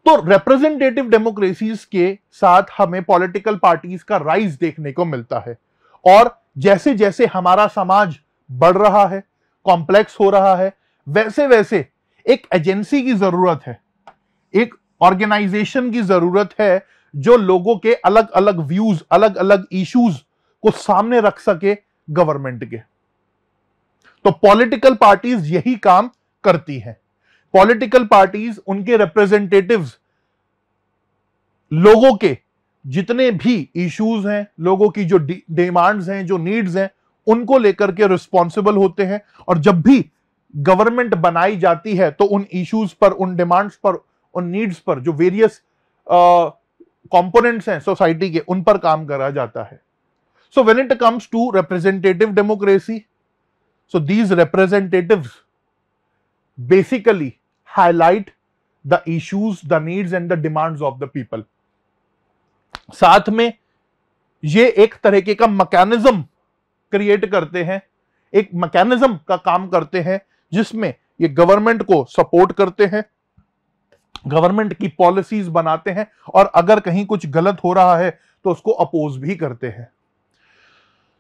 तो रिप्रेजेंटेटिव डेमोक्रेसीज के साथ हमें पॉलिटिकल पार्टीज का राइज देखने को मिलता है और जैसे जैसे हमारा समाज बढ़ रहा है कॉम्प्लेक्स हो रहा है वैसे वैसे एक एजेंसी की जरूरत है एक ऑर्गेनाइजेशन की जरूरत है जो लोगों के अलग अलग व्यूज अलग अलग इश्यूज को सामने रख सके गवर्नमेंट के तो पॉलिटिकल पार्टीज यही काम करती हैं पॉलिटिकल पार्टीज उनके रिप्रेजेंटेटिव्स लोगों के जितने भी इश्यूज हैं लोगों की जो डिमांड्स हैं जो नीड्स हैं उनको लेकर के रिस्पॉन्सिबल होते हैं और जब भी गवर्नमेंट बनाई जाती है तो उन इश्यूज पर उन डिमांड्स पर उन नीड्स पर जो वेरियस कंपोनेंट्स हैं सोसाइटी के उन पर काम करा जाता है so when it comes to representative democracy so these representative basically highlight the issues the needs and the demands of the people साथ में ये एक तरीके का मैकेनिज्म क्रिएट करते हैं एक मैकेनिज्म का काम करते हैं जिसमें ये गवर्नमेंट को सपोर्ट करते हैं गवर्नमेंट की पॉलिसीज बनाते हैं और अगर कहीं कुछ गलत हो रहा है तो उसको अपोज भी करते हैं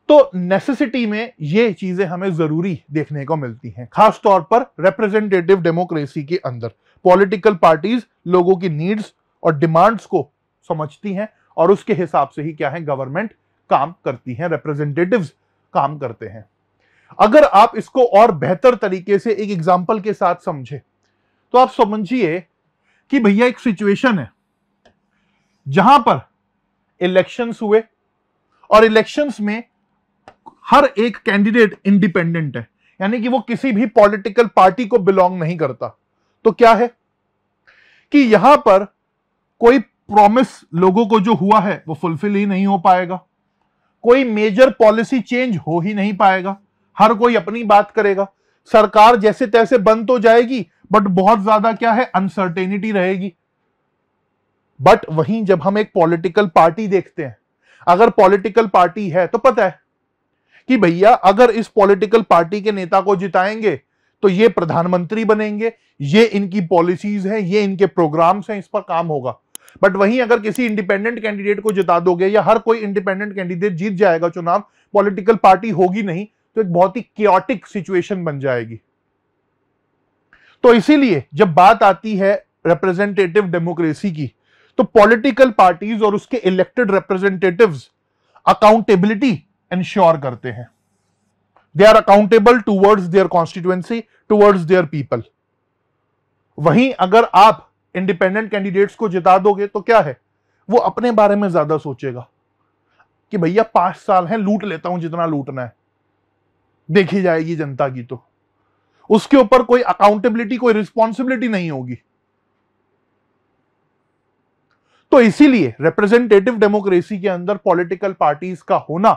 तो नेसेसिटी में ये चीजें हमें जरूरी देखने को मिलती हैं खासतौर पर रिप्रेजेंटेटिव डेमोक्रेसी के अंदर पॉलिटिकल पार्टीज लोगों की नीड्स और डिमांड्स को समझती हैं और उसके हिसाब से ही क्या है गवर्नमेंट काम करती है रिप्रेजेंटेटिव काम करते हैं अगर आप इसको और बेहतर तरीके से एक एग्जाम्पल के साथ समझे तो आप समझिए कि भैया एक सिचुएशन है जहां पर इलेक्शंस हुए और इलेक्शंस में हर एक कैंडिडेट इंडिपेंडेंट है यानी कि वो किसी भी पॉलिटिकल पार्टी को बिलोंग नहीं करता तो क्या है कि यहां पर कोई प्रॉमिस लोगों को जो हुआ है वो फुलफिल ही नहीं हो पाएगा कोई मेजर पॉलिसी चेंज हो ही नहीं पाएगा हर कोई अपनी बात करेगा सरकार जैसे तैसे बंद तो जाएगी बट बहुत ज्यादा क्या है अनसर्टेनिटी रहेगी बट वहीं जब हम एक पॉलिटिकल पार्टी देखते हैं अगर पॉलिटिकल पार्टी है तो पता है कि भैया अगर इस पॉलिटिकल पार्टी के नेता को जिताएंगे तो ये प्रधानमंत्री बनेंगे ये इनकी पॉलिसीज हैं ये इनके प्रोग्राम्स हैं इस पर काम होगा बट वहीं अगर किसी इंडिपेंडेंट कैंडिडेट को जिता दोगे या हर कोई इंडिपेंडेंट कैंडिडेट जीत जाएगा चुनाव पॉलिटिकल पार्टी होगी नहीं तो एक बहुत ही क्योटिक सिचुएशन बन जाएगी तो इसीलिए जब बात आती है रिप्रेजेंटेटिव डेमोक्रेसी की तो पॉलिटिकल पार्टीज और उसके इलेक्टेड रिप्रेजेंटेटिव्स अकाउंटेबिलिटी इंश्योर करते हैं they are accountable towards their constituency towards their people वहीं अगर आप इंडिपेंडेंट कैंडिडेट्स को जिता दोगे तो क्या है वो अपने बारे में ज्यादा सोचेगा कि भैया पांच साल है लूट लेता हूं जितना लूटना है देखी जाएगी जनता की तो उसके ऊपर कोई अकाउंटेबिलिटी कोई रिस्पॉन्सिबिलिटी नहीं होगी तो इसीलिए रिप्रेजेंटेटिव डेमोक्रेसी के अंदर पॉलिटिकल पार्टीज का होना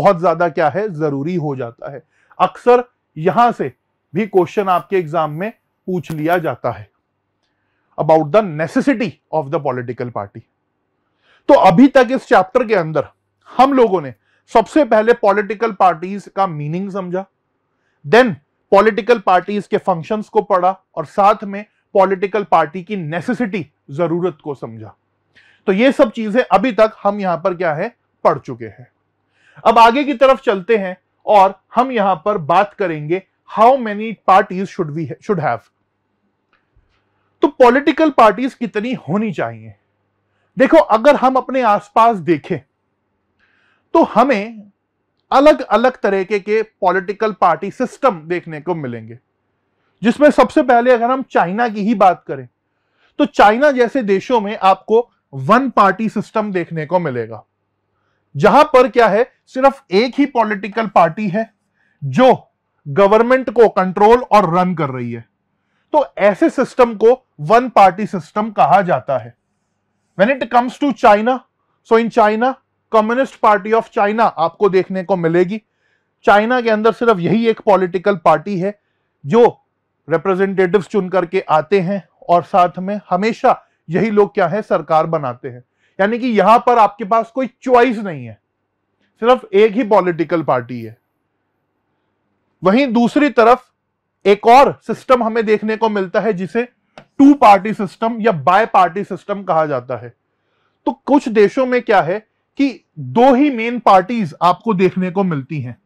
बहुत ज्यादा क्या है जरूरी हो जाता है अक्सर यहां से भी क्वेश्चन आपके एग्जाम में पूछ लिया जाता है about the necessity of the political party तो अभी तक इस चैप्टर के अंदर हम लोगों ने सबसे पहले पॉलिटिकल पार्टीज का मीनिंग समझा देन पॉलिटिकल पार्टीज के फंक्शंस को पढ़ा और साथ में पॉलिटिकल पार्टी की नेसेसिटी जरूरत को समझा तो ये सब चीजें अभी तक हम यहां पर क्या है पढ़ चुके हैं अब आगे की तरफ चलते हैं और हम यहां पर बात करेंगे how many parties should we should have तो पॉलिटिकल पार्टीज कितनी होनी चाहिए देखो अगर हम अपने आसपास देखें तो हमें अलग अलग तरीके के पॉलिटिकल पार्टी सिस्टम देखने को मिलेंगे जिसमें सबसे पहले अगर हम चाइना की ही बात करें तो चाइना जैसे देशों में आपको वन पार्टी सिस्टम देखने को मिलेगा जहां पर क्या है सिर्फ एक ही पॉलिटिकल पार्टी है जो गवर्नमेंट को कंट्रोल और रन कर रही है तो ऐसे सिस्टम को वन पार्टी सिस्टम कहा जाता है when it comes to China so in China communist party of China आपको देखने को मिलेगी चाइना के अंदर सिर्फ यही एक पॉलिटिकल पार्टी है जो रिप्रेजेंटेटिव चुन करके आते हैं और साथ में हमेशा यही लोग क्या है सरकार बनाते हैं यानी कि यहां पर आपके पास कोई चॉइस नहीं है सिर्फ एक ही पॉलिटिकल पार्टी है वहीं दूसरी तरफ एक और सिस्टम हमें देखने को मिलता है जिसे टू पार्टी सिस्टम या बाय पार्टी सिस्टम कहा जाता है तो कुछ देशों में क्या है कि दो ही मेन पार्टीज आपको देखने को मिलती हैं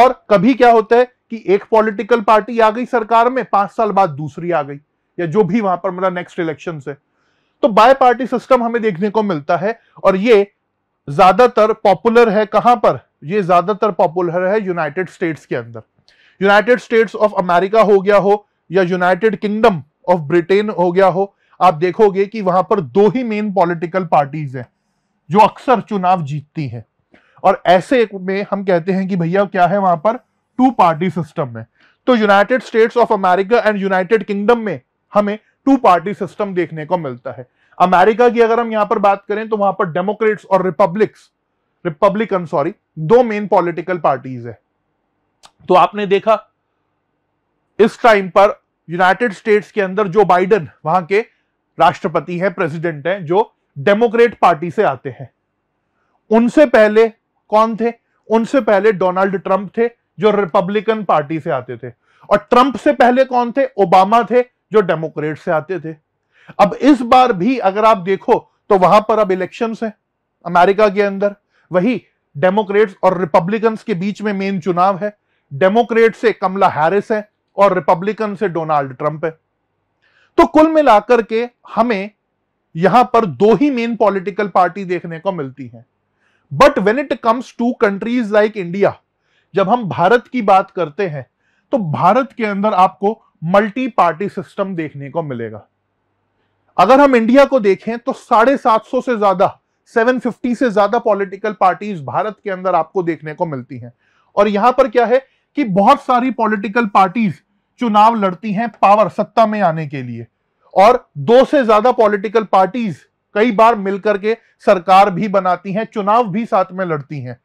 और कभी क्या होता है कि एक पॉलिटिकल पार्टी आ गई सरकार में पांच साल बाद दूसरी आ गई या जो भी वहां पर मतलब नेक्स्ट इलेक्शन से तो बाय पार्टी सिस्टम हमें देखने को मिलता है और ये ज्यादातर पॉपुलर है कहां पर ये ज्यादातर पॉपुलर है यूनाइटेड स्टेट्स के अंदर यूनाइटेड स्टेट्स ऑफ अमेरिका हो गया हो या यूनाइटेड किंगडम ऑफ ब्रिटेन हो गया हो आप देखोगे कि वहां पर दो ही मेन पॉलिटिकल पार्टीज हैं जो अक्सर चुनाव जीतती हैं और ऐसे में हम कहते हैं कि भैया क्या है वहां पर टू पार्टी सिस्टम है तो United States of America and United Kingdom में हमें टू पार्टी सिस्टम देखने को मिलता है अमेरिका की अगर हम यहां पर बात करें तो वहां पर डेमोक्रेट्स और रिपब्लिक्स रिपब्लिकन सॉरी दो मेन पॉलिटिकल पार्टीज है तो आपने देखा इस टाइम पर यूनाइटेड स्टेट्स के अंदर जो बाइडन वहां के राष्ट्रपति हैं प्रेसिडेंट हैं जो डेमोक्रेट पार्टी से आते हैं उनसे पहले कौन थे उनसे पहले डोनाल्ड ट्रंप थे जो रिपब्लिकन पार्टी से आते थे और ट्रंप से पहले कौन थे ओबामा थे जो डेमोक्रेट से आते थे अब इस बार भी अगर आप देखो तो वहां पर अब इलेक्शन है अमेरिका के अंदर वही डेमोक्रेट्स और रिपब्लिकन के बीच में मेन चुनाव है डेमोक्रेट से कमला हैरिस है और रिपब्लिकन से डोनाल्ड ट्रंप है तो कुल मिलाकर के हमें यहां पर दो ही मेन पॉलिटिकल पार्टी देखने को मिलती हैं but when it comes to countries like India जब हम भारत की बात करते हैं तो भारत के अंदर आपको मल्टी पार्टी सिस्टम देखने को मिलेगा अगर हम इंडिया को देखें तो साढ़े सात सौ से ज्यादा 750 से ज्यादा पॉलिटिकल पार्टीज भारत के अंदर आपको देखने को मिलती हैं और यहां पर क्या है कि बहुत सारी पॉलिटिकल पार्टीज चुनाव लड़ती हैं पावर सत्ता में आने के लिए और दो से ज्यादा पॉलिटिकल पार्टीज कई बार मिलकर के सरकार भी बनाती हैं चुनाव भी साथ में लड़ती हैं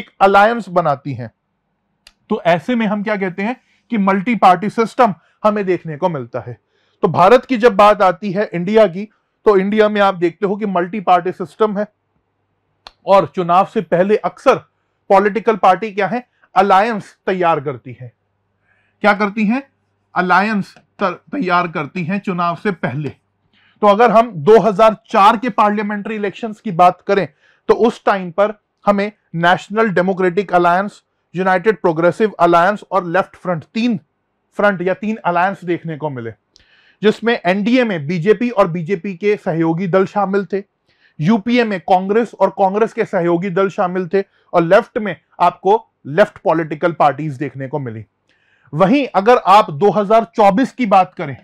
एक अलायंस बनाती हैं तो ऐसे में हम क्या कहते हैं कि मल्टी पार्टी सिस्टम हमें देखने को मिलता है तो भारत की जब बात आती है इंडिया की तो इंडिया में आप देखते हो कि मल्टी पार्टी सिस्टम है और चुनाव से पहले अक्सर पॉलिटिकल पार्टी क्या है अलायंस तैयार करती है क्या करती हैं अलायंस तैयार करती हैं चुनाव से पहले तो अगर हम 2004 के पार्लियामेंट्री इलेक्शंस की बात करें तो उस टाइम पर हमें national democratic alliance united progressive alliance और लेफ्ट फ्रंट तीन फ्रंट या तीन अलायंस देखने को मिले जिसमें एनडीए में बीजेपी और बीजेपी के सहयोगी दल शामिल थे यूपीए में कांग्रेस और कांग्रेस के सहयोगी दल शामिल थे और लेफ्ट में आपको लेफ्ट पॉलिटिकल पार्टीज देखने को मिली वहीं अगर आप 2024 की बात करें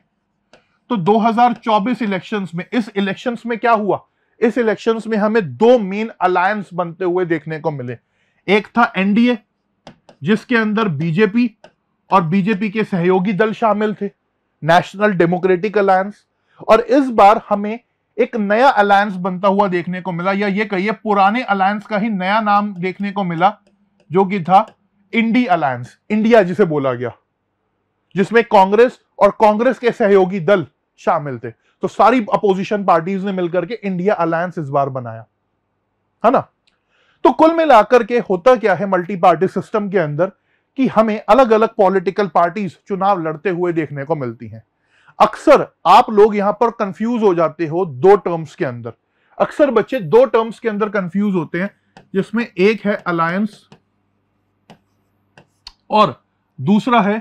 तो 2024 इलेक्शंस में इस इलेक्शंस में क्या हुआ इस इलेक्शंस में हमें दो मेन अलायंस बनते हुए देखने को मिले एक था एनडीए जिसके अंदर बीजेपी और बीजेपी के सहयोगी दल शामिल थे नेशनल डेमोक्रेटिक अलायंस और इस बार हमें एक नया अलायंस बनता हुआ देखने को मिला या ये कहिए पुराने अलायंस का ही नया नाम देखने को मिला जो कि था इंडी अलायंस इंडिया जिसे बोला गया जिसमें कांग्रेस और कांग्रेस के सहयोगी दल शामिल थे तो सारी अपोजिशन पार्टीज ने मिलकर के इंडिया अलायंस इस बार बनाया है ना तो कुल मिलाकर के होता क्या है मल्टी पार्टी सिस्टम के अंदर कि हमें अलग अलग पॉलिटिकल पार्टीज चुनाव लड़ते हुए देखने को मिलती हैं अक्सर आप लोग यहां पर कंफ्यूज हो जाते हो दो टर्म्स के अंदर अक्सर बच्चे दो टर्म्स के अंदर कंफ्यूज होते हैं जिसमें एक है अलायंस और दूसरा है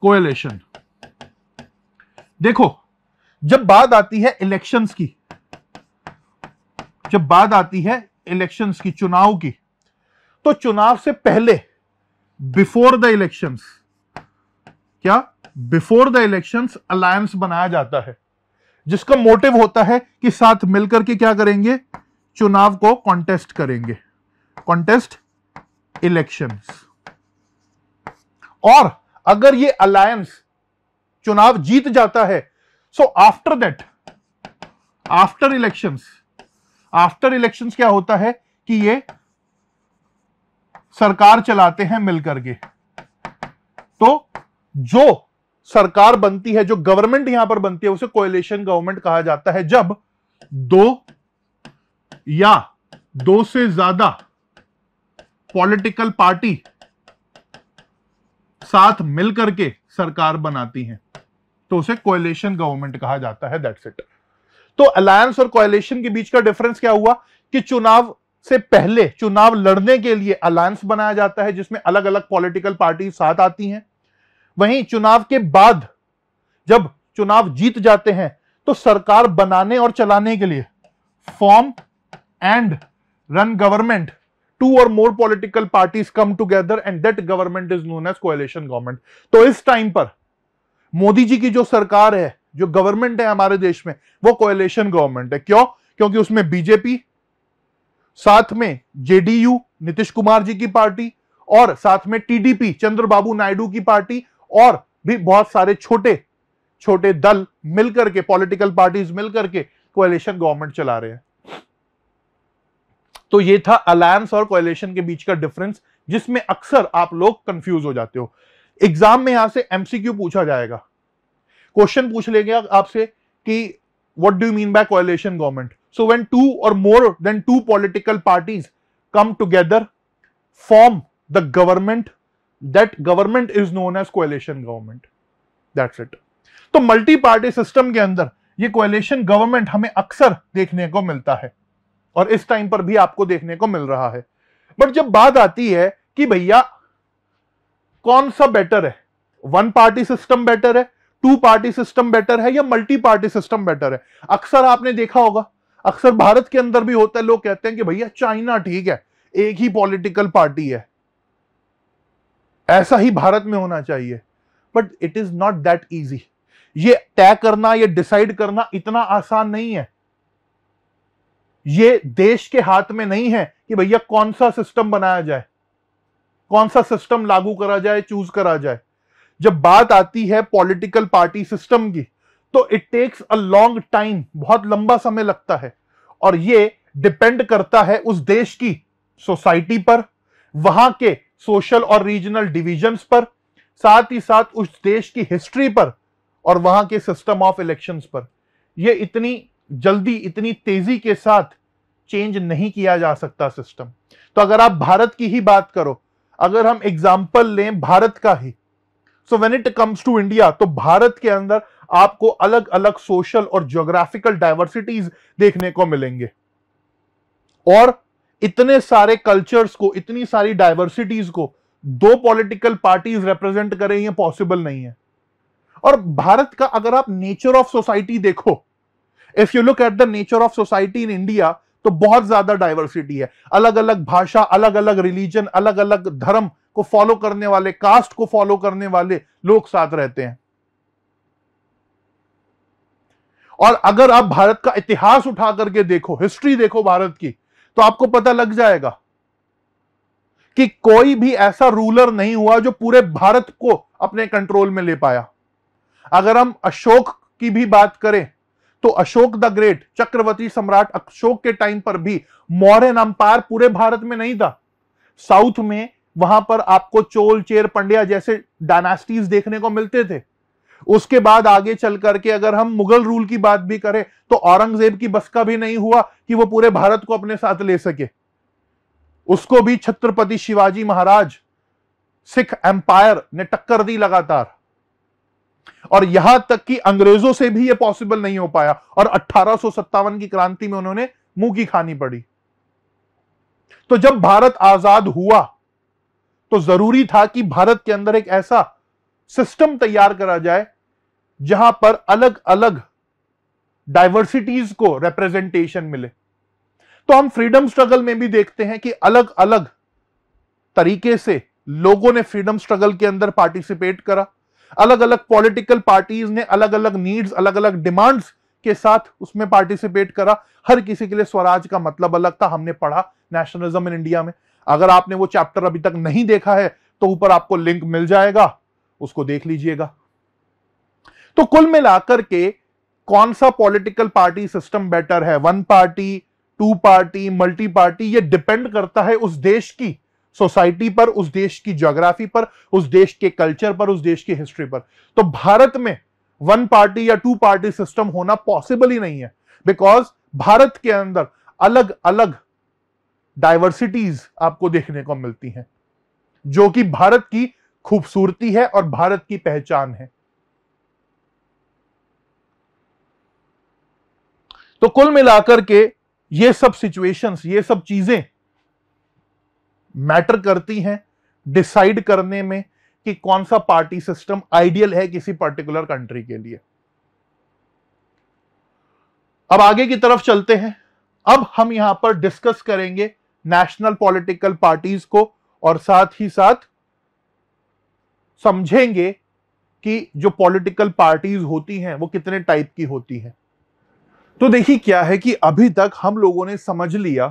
कोएलेशन देखो जब बात आती है इलेक्शंस की जब बात आती है इलेक्शंस की चुनाव की तो चुनाव से पहले बिफोर द इलेक्शंस क्या बिफोर द इलेक्शंस अलायंस बनाया जाता है जिसका मोटिव होता है कि साथ मिलकर के क्या करेंगे चुनाव को कॉन्टेस्ट करेंगे कॉन्टेस्ट इलेक्शंस और अगर ये अलायंस चुनाव जीत जाता है so after that after elections after elections क्या होता है कि ये सरकार चलाते हैं मिलकर के तो जो सरकार बनती है जो गवर्नमेंट यहां पर बनती है उसे कोयलेशन गवर्नमेंट कहा जाता है जब दो या दो से ज्यादा पॉलिटिकल पार्टी साथ मिलकर के सरकार बनाती हैं तो उसे कोयलेशन गवर्नमेंट कहा जाता है दैट्स इट तो अलायंस और कोयलेशन के बीच का डिफरेंस क्या हुआ कि चुनाव से पहले चुनाव लड़ने के लिए अलायंस बनाया जाता है जिसमें अलग अलग पॉलिटिकल पार्टी साथ आती हैं वहीं चुनाव के बाद जब चुनाव जीत जाते हैं तो सरकार बनाने और चलाने के लिए form and run government two or more political parties come together and that government is known as coalition government तो इस टाइम पर मोदी जी की जो सरकार है जो गवर्नमेंट है हमारे देश में वो कोएलेशन गवर्नमेंट है क्यों क्योंकि उसमें बीजेपी साथ में जेडीयू नीतीश कुमार जी की पार्टी और साथ में टीडीपी चंद्रबाबू नायडू की पार्टी और भी बहुत सारे छोटे छोटे दल मिलकर के पॉलिटिकल पार्टीज मिलकर के कोलेशन गवर्नमेंट चला रहे हैं तो ये था अलायंस और कोएलिशन के बीच का डिफरेंस जिसमें अक्सर आप लोग कंफ्यूज हो जाते हो एग्जाम में यहां से एमसीक्यू पूछा जाएगा क्वेश्चन पूछ लेंगे आपसे कि what do mean by by government so when two or more than two political parties come together form the government that government is known as coalition government that's it तो मल्टी पार्टी सिस्टम के अंदर ये कोएलेशन गवर्नमेंट हमें अक्सर देखने को मिलता है और इस टाइम पर भी आपको देखने को मिल रहा है बट जब बात आती है कि भैया कौन सा बेटर है वन पार्टी सिस्टम बेटर है टू पार्टी सिस्टम बेटर है या मल्टी पार्टी सिस्टम बेटर है अक्सर आपने देखा होगा अक्सर भारत के अंदर भी होता है लोग कहते हैं कि भैया चाइना ठीक है एक ही पॉलिटिकल पार्टी है ऐसा ही भारत में होना चाहिए but it is not that easy ये तय करना ये डिसाइड करना इतना आसान नहीं है ये देश के हाथ में नहीं है कि भैया कौन सा सिस्टम बनाया जाए कौन सा सिस्टम लागू करा जाए चूज करा जाए जब बात आती है पॉलिटिकल पार्टी सिस्टम की तो it takes a long time बहुत लंबा समय लगता है और ये डिपेंड करता है उस देश की सोसाइटी पर वहां के सोशल और रीजनल डिविजन्स पर साथ ही साथ उस देश की हिस्ट्री पर और वहां के सिस्टम ऑफ इलेक्शंस पर यह इतनी जल्दी इतनी तेजी के साथ चेंज नहीं किया जा सकता सिस्टम तो अगर आप भारत की ही बात करो अगर हम एग्जाम्पल लें भारत का ही so when it comes to India तो भारत के अंदर आपको अलग अलग सोशल और ज्योग्राफिकल डाइवर्सिटीज देखने को मिलेंगे और इतने सारे कल्चर्स को इतनी सारी डाइवर्सिटीज को दो पॉलिटिकल पार्टीज रिप्रेजेंट करें ये पॉसिबल नहीं है और भारत का अगर आप नेचर ऑफ सोसाइटी देखो if you look at the nature of society in India तो बहुत ज्यादा डाइवर्सिटी है अलग अलग भाषा अलग अलग रिलीजन अलग अलग धर्म को फॉलो करने वाले कास्ट को फॉलो करने वाले लोग साथ रहते हैं और अगर आप भारत का इतिहास उठा करके देखो हिस्ट्री देखो भारत की तो आपको पता लग जाएगा कि कोई भी ऐसा रूलर नहीं हुआ जो पूरे भारत को अपने कंट्रोल में ले पाया अगर हम अशोक की भी बात करें तो अशोक द ग्रेट चक्रवर्ती सम्राट अशोक के टाइम पर भी मौर्य अंपायर पूरे भारत में नहीं था साउथ में वहां पर आपको चोल चेर पंड्या जैसे डायनास्टीज देखने को मिलते थे उसके बाद आगे चल करके अगर हम मुगल रूल की बात भी करें तो औरंगजेब की बस का भी नहीं हुआ कि वो पूरे भारत को अपने साथ ले सके उसको भी छत्रपति शिवाजी महाराज सिख एम्पायर ने टक्कर दी लगातार और यहां तक कि अंग्रेजों से भी यह पॉसिबल नहीं हो पाया और अट्ठारह की क्रांति में उन्होंने मुंह की खानी पड़ी तो जब भारत आजाद हुआ तो जरूरी था कि भारत के अंदर एक ऐसा सिस्टम तैयार करा जाए जहां पर अलग अलग डाइवर्सिटीज को रिप्रेजेंटेशन मिले तो हम फ्रीडम स्ट्रगल में भी देखते हैं कि अलग अलग तरीके से लोगों ने फ्रीडम स्ट्रगल के अंदर पार्टिसिपेट करा अलग अलग पॉलिटिकल पार्टीज ने अलग अलग नीड्स अलग अलग डिमांड्स के साथ उसमें पार्टिसिपेट करा हर किसी के लिए स्वराज का मतलब अलग था हमने पढ़ा नेशनलिज्म इन इंडिया में अगर आपने वो चैप्टर अभी तक नहीं देखा है तो ऊपर आपको लिंक मिल जाएगा उसको देख लीजिएगा तो कुल मिलाकर के कौन सा पॉलिटिकल पार्टी सिस्टम बेटर है one party two party multi party ये डिपेंड करता है उस देश की सोसाइटी पर उस देश की ज्योग्राफी पर उस देश के कल्चर पर उस देश की हिस्ट्री पर तो भारत में वन पार्टी या टू पार्टी सिस्टम होना पॉसिबल ही नहीं है बिकॉज भारत के अंदर अलग अलग डाइवर्सिटीज आपको देखने को मिलती हैं जो कि भारत की खूबसूरती है और भारत की पहचान है तो कुल मिलाकर के ये सब सिचुएशंस ये सब चीजें मैटर करती हैं डिसाइड करने में कि कौन सा पार्टी सिस्टम आइडियल है किसी पर्टिकुलर कंट्री के लिए अब आगे की तरफ चलते हैं अब हम यहां पर डिस्कस करेंगे नेशनल पॉलिटिकल पार्टीज को और साथ ही साथ समझेंगे कि जो पॉलिटिकल पार्टीज होती हैं वो कितने टाइप की होती हैं तो देखिए क्या है कि अभी तक हम लोगों ने समझ लिया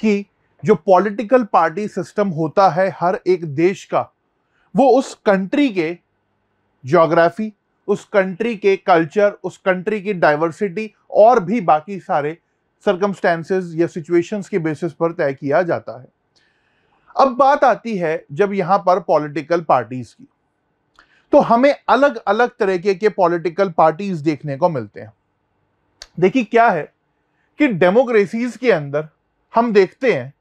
कि जो पॉलिटिकल पार्टी सिस्टम होता है हर एक देश का वो उस कंट्री के जोग्राफी उस कंट्री के कल्चर उस कंट्री की डाइवर्सिटी और भी बाकी सारे सरकमस्टेंसेज या सिचुएशंस के बेसिस पर तय किया जाता है अब बात आती है जब यहां पर पॉलिटिकल पार्टीज की तो हमें अलग अलग तरीके के पॉलिटिकल पार्टीज देखने को मिलते हैं देखिए क्या है कि डेमोक्रेसीज के अंदर हम देखते हैं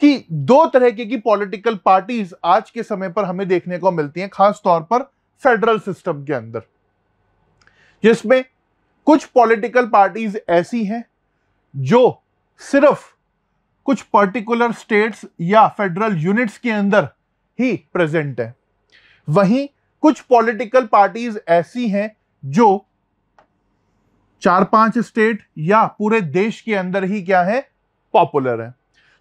कि दो तरीके की पॉलिटिकल पार्टीज आज के समय पर हमें देखने को मिलती हैं खास तौर पर फेडरल सिस्टम के अंदर जिसमें कुछ पॉलिटिकल पार्टीज ऐसी हैं जो सिर्फ कुछ पर्टिकुलर स्टेट्स या फेडरल यूनिट्स के अंदर ही प्रेजेंट है वहीं कुछ पॉलिटिकल पार्टीज ऐसी हैं जो चार पांच स्टेट या पूरे देश के अंदर ही क्या है पॉपुलर है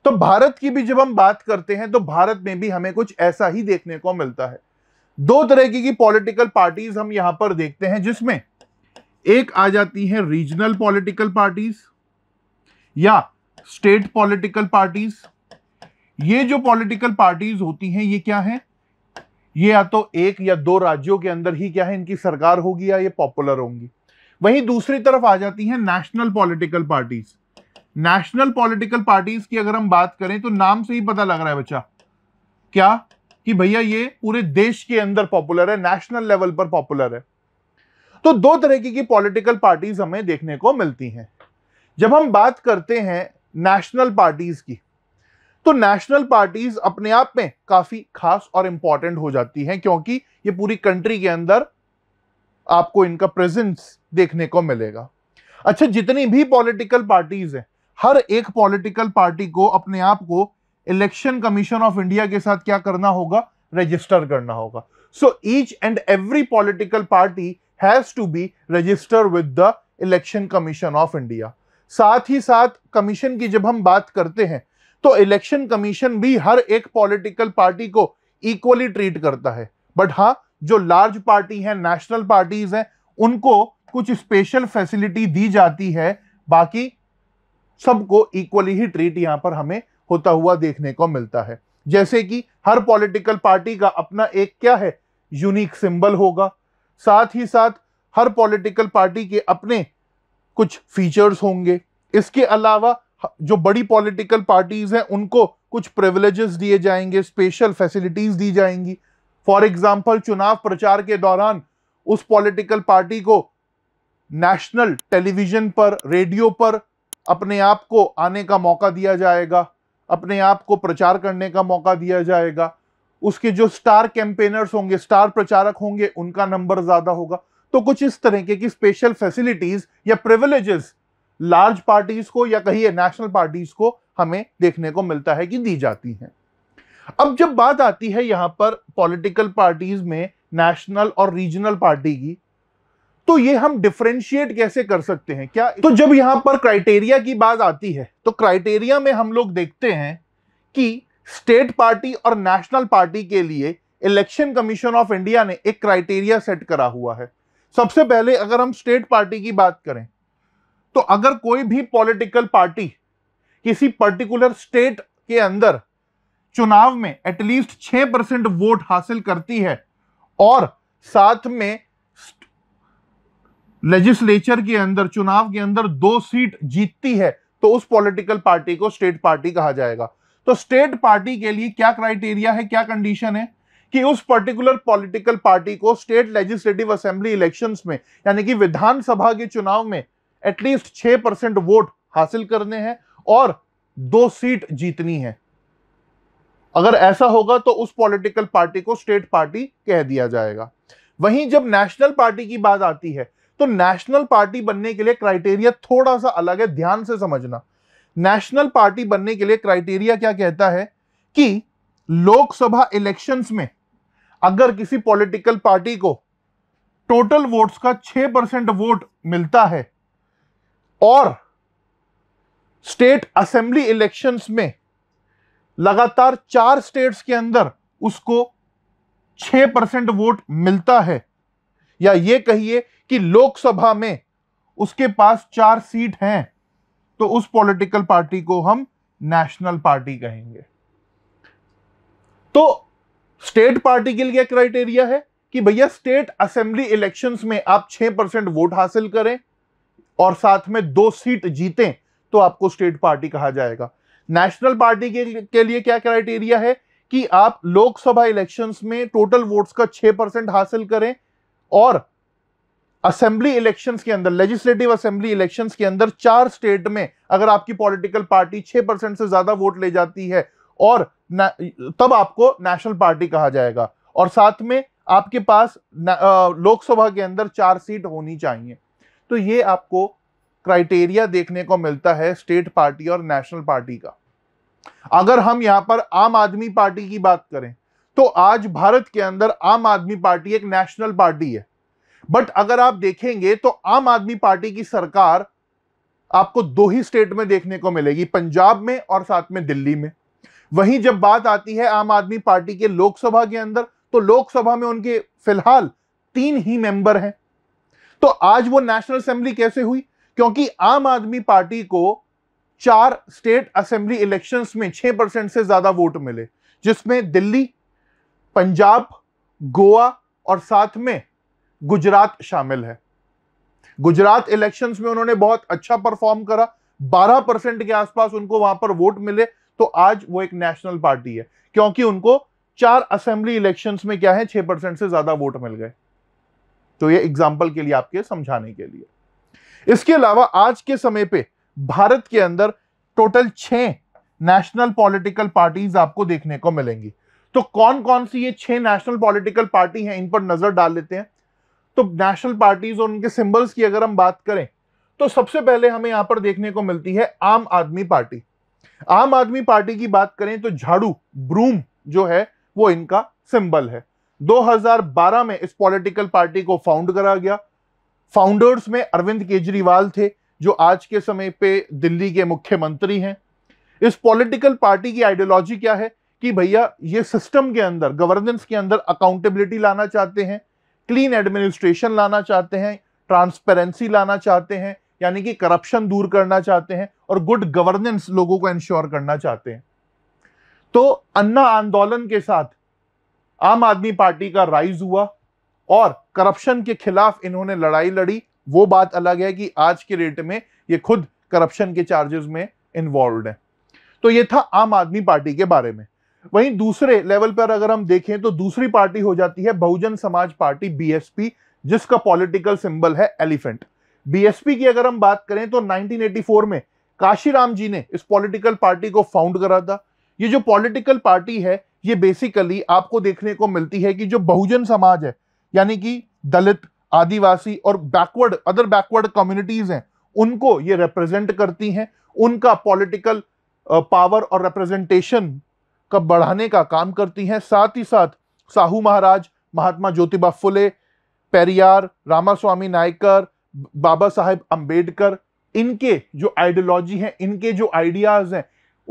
तो भारत की भी जब हम बात करते हैं तो भारत में भी हमें कुछ ऐसा ही देखने को मिलता है दो तरह की पॉलिटिकल पार्टीज हम यहां पर देखते हैं जिसमें एक आ जाती है रीजनल पॉलिटिकल पार्टीज या स्टेट पॉलिटिकल पार्टीज ये जो पॉलिटिकल पार्टीज होती हैं ये क्या है ये या तो एक या दो राज्यों के अंदर ही क्या है इनकी सरकार होगी या ये पॉपुलर होंगी वहीं दूसरी तरफ आ जाती हैं national political parties national political parties की अगर हम बात करें तो नाम से ही पता लग रहा है बच्चा क्या कि भैया ये पूरे देश के अंदर पॉपुलर है नेशनल लेवल पर पॉपुलर है तो दो तरीके की पॉलिटिकल पार्टीज हमें देखने को मिलती हैं जब हम बात करते हैं नेशनल पार्टीज की तो नेशनल पार्टीज अपने आप में काफी खास और इंपॉर्टेंट हो जाती हैं क्योंकि ये पूरी कंट्री के अंदर आपको इनका प्रेजेंस देखने को मिलेगा अच्छा जितनी भी पॉलिटिकल पार्टीज हैं हर एक पॉलिटिकल पार्टी को अपने आप को इलेक्शन कमीशन ऑफ इंडिया के साथ क्या करना होगा रजिस्टर करना होगा so each and every political party has to be register with the election commission of India साथ ही साथ कमीशन की जब हम बात करते हैं तो इलेक्शन कमीशन भी हर एक पॉलिटिकल पार्टी को इक्वली ट्रीट करता है बट हाँ जो लार्ज पार्टी है नेशनल पार्टीज हैं उनको कुछ स्पेशल फैसिलिटी दी जाती है बाकी सबको इक्वली ही ट्रीट यहां पर हमें होता हुआ देखने को मिलता है जैसे कि हर पॉलिटिकल पार्टी का अपना एक क्या है यूनिक सिंबल होगा साथ ही साथ हर पॉलिटिकल पार्टी के अपने कुछ फीचर्स होंगे इसके अलावा जो बड़ी पॉलिटिकल पार्टीज हैं उनको कुछ प्रिविलेजेस दिए जाएंगे स्पेशल फैसिलिटीज दी जाएंगी फॉर एग्जाम्पल चुनाव प्रचार के दौरान उस पॉलिटिकल पार्टी को नेशनल टेलीविजन पर रेडियो पर अपने आप को आने का मौका दिया जाएगा अपने आप को प्रचार करने का मौका दिया जाएगा उसके जो स्टार कैंपेनर्स होंगे स्टार प्रचारक होंगे उनका नंबर ज़्यादा होगा तो कुछ इस तरीके की स्पेशल फैसिलिटीज या प्रिविलेजेस लार्ज पार्टीज को या कहिए नेशनल पार्टीज को हमें देखने को मिलता है कि दी जाती हैं अब जब बात आती है यहां पर पॉलिटिकल पार्टीज में नेशनल और रीजनल पार्टी की तो ये हम डिफ्रेंशिएट कैसे कर सकते हैं क्या तो जब यहां पर क्राइटेरिया की बात आती है तो क्राइटेरिया में हम लोग देखते हैं कि स्टेट पार्टी और नेशनल पार्टी के लिए इलेक्शन कमीशन ऑफ इंडिया ने एक क्राइटेरिया सेट करा हुआ है सबसे पहले अगर हम स्टेट पार्टी की बात करें तो अगर कोई भी पॉलिटिकल पार्टी किसी पर्टिकुलर स्टेट के अंदर चुनाव में एटलीस्ट छह परसेंट वोट हासिल करती है और साथ में लेजिस्लेचर के अंदर चुनाव के अंदर दो सीट जीतती है तो उस पॉलिटिकल पार्टी को स्टेट पार्टी कहा जाएगा तो स्टेट पार्टी के लिए क्या क्राइटेरिया है क्या कंडीशन है कि उस पर्टिकुलर पॉलिटिकल पार्टी को स्टेट लेजिस्लेटिव असेंबली इलेक्शंस में यानी कि विधानसभा के चुनाव में एटलीस्ट छह परसेंट वोट हासिल करने हैं और दो सीट जीतनी है अगर ऐसा होगा तो उस पॉलिटिकल पार्टी को स्टेट पार्टी कह दिया जाएगा वहीं जब नेशनल पार्टी की बात आती है तो नेशनल पार्टी बनने के लिए क्राइटेरिया थोड़ा सा अलग है ध्यान से समझना नेशनल पार्टी बनने के लिए क्राइटेरिया क्या कहता है कि लोकसभा इलेक्शंस में अगर किसी पॉलिटिकल पार्टी को टोटल वोट्स का छह परसेंट वोट मिलता है और स्टेट असेंबली इलेक्शंस में लगातार चार स्टेट्स के अंदर उसको छह परसेंट वोट मिलता है या ये कहिए कि लोकसभा में उसके पास चार सीट हैं तो उस पॉलिटिकल पार्टी को हम नेशनल पार्टी कहेंगे तो स्टेट पार्टी के लिए क्राइटेरिया है कि भैया स्टेट असेंबली इलेक्शंस में आप 6 परसेंट वोट हासिल करें और साथ में दो सीट जीतें तो आपको स्टेट पार्टी कहा जाएगा नेशनल पार्टी के, के लिए क्या क्राइटेरिया है कि आप लोकसभा इलेक्शंस में टोटल वोट्स का 6 परसेंट हासिल करें और असेंबली इलेक्शंस के अंदर लेजिस्लेटिव असेंबली इलेक्शंस के अंदर चार स्टेट में अगर आपकी पॉलिटिकल पार्टी 6 परसेंट से ज्यादा वोट ले जाती है और तब आपको नेशनल पार्टी कहा जाएगा और साथ में आपके पास लोकसभा के अंदर चार सीट होनी चाहिए तो ये आपको क्राइटेरिया देखने को मिलता है स्टेट पार्टी और नेशनल पार्टी का अगर हम यहां पर आम आदमी पार्टी की बात करें तो आज भारत के अंदर आम आदमी पार्टी एक नेशनल पार्टी है बट अगर आप देखेंगे तो आम आदमी पार्टी की सरकार आपको दो ही स्टेट में देखने को मिलेगी पंजाब में और साथ में दिल्ली में वहीं जब बात आती है आम आदमी पार्टी के लोकसभा के अंदर तो लोकसभा में उनके फिलहाल तीन ही मेंबर हैं तो आज वो नेशनल असेंबली कैसे हुई क्योंकि आम आदमी पार्टी को चार स्टेट असेंबली इलेक्शंस में छह परसेंट से ज्यादा वोट मिले जिसमें दिल्ली पंजाब गोवा और साथ में गुजरात शामिल है गुजरात इलेक्शंस में उन्होंने बहुत अच्छा परफॉर्म करा 12 परसेंट के आसपास उनको वहां पर वोट मिले तो आज वो एक नेशनल पार्टी है क्योंकि उनको चार असेंबली इलेक्शंस में क्या है छह परसेंट से ज्यादा वोट मिल गए तो ये एग्जाम्पल के लिए आपके समझाने के लिए इसके अलावा आज के समय पे भारत के अंदर टोटल छह नेशनल पॉलिटिकल पार्टीज आपको देखने को मिलेंगी तो कौन कौन सी ये छह नेशनल पॉलिटिकल पार्टी हैं इन पर नजर डाल लेते हैं तो नेशनल पार्टीज और उनके सिंबल्स की अगर हम बात करें तो सबसे पहले हमें यहां पर देखने को मिलती है आम आदमी पार्टी आम आदमी पार्टी की बात करें तो झाड़ू ब्रूम जो है वो इनका सिंबल है 2012 में इस पॉलिटिकल पार्टी को फाउंड करा गया फाउंडर्स में अरविंद केजरीवाल थे जो आज के समय पे दिल्ली के मुख्यमंत्री हैं इस पॉलिटिकल पार्टी की आइडियोलॉजी क्या है कि भैया ये सिस्टम के अंदर गवर्नेंस के अंदर अकाउंटेबिलिटी लाना चाहते हैं क्लीन एडमिनिस्ट्रेशन लाना चाहते हैं ट्रांसपेरेंसी लाना चाहते हैं यानी कि करप्शन दूर करना चाहते हैं और गुड गवर्नेंस लोगों को इंश्योर करना चाहते हैं तो अन्ना आंदोलन के साथ आम आदमी पार्टी का राइज हुआ और करप्शन के खिलाफ इन्होंने लड़ाई लड़ी वो बात अलग है कि आज के रेट में ये खुद करप्शन के चार्जेस में इन्वॉल्व है तो ये था आम आदमी पार्टी के बारे में वहीं दूसरे लेवल पर अगर हम देखें तो दूसरी पार्टी हो जाती है बहुजन समाज पार्टी बीएसपी जिसका पॉलिटिकल सिंबल है एलिफेंट बीएसपी की अगर हम बात करें तो 1984 में काशीराम जी ने इस पॉलिटिकल पार्टी को फाउंड करा था ये जो पॉलिटिकल पार्टी है ये बेसिकली आपको देखने को मिलती है कि जो बहुजन समाज है यानी कि दलित आदिवासी और बैकवर्ड अदर बैकवर्ड कम्युनिटीज हैं उनको ये रिप्रेजेंट करती हैं उनका पॉलिटिकल पावर uh, और रिप्रेजेंटेशन का बढ़ाने का काम करती हैं साथ ही साथ साहू महाराज महात्मा ज्योतिबा फुले पेरियार रामास्वामी नायकर बाबा साहेब अंबेडकर इनके जो आइडियोलॉजी है इनके जो आइडियाज हैं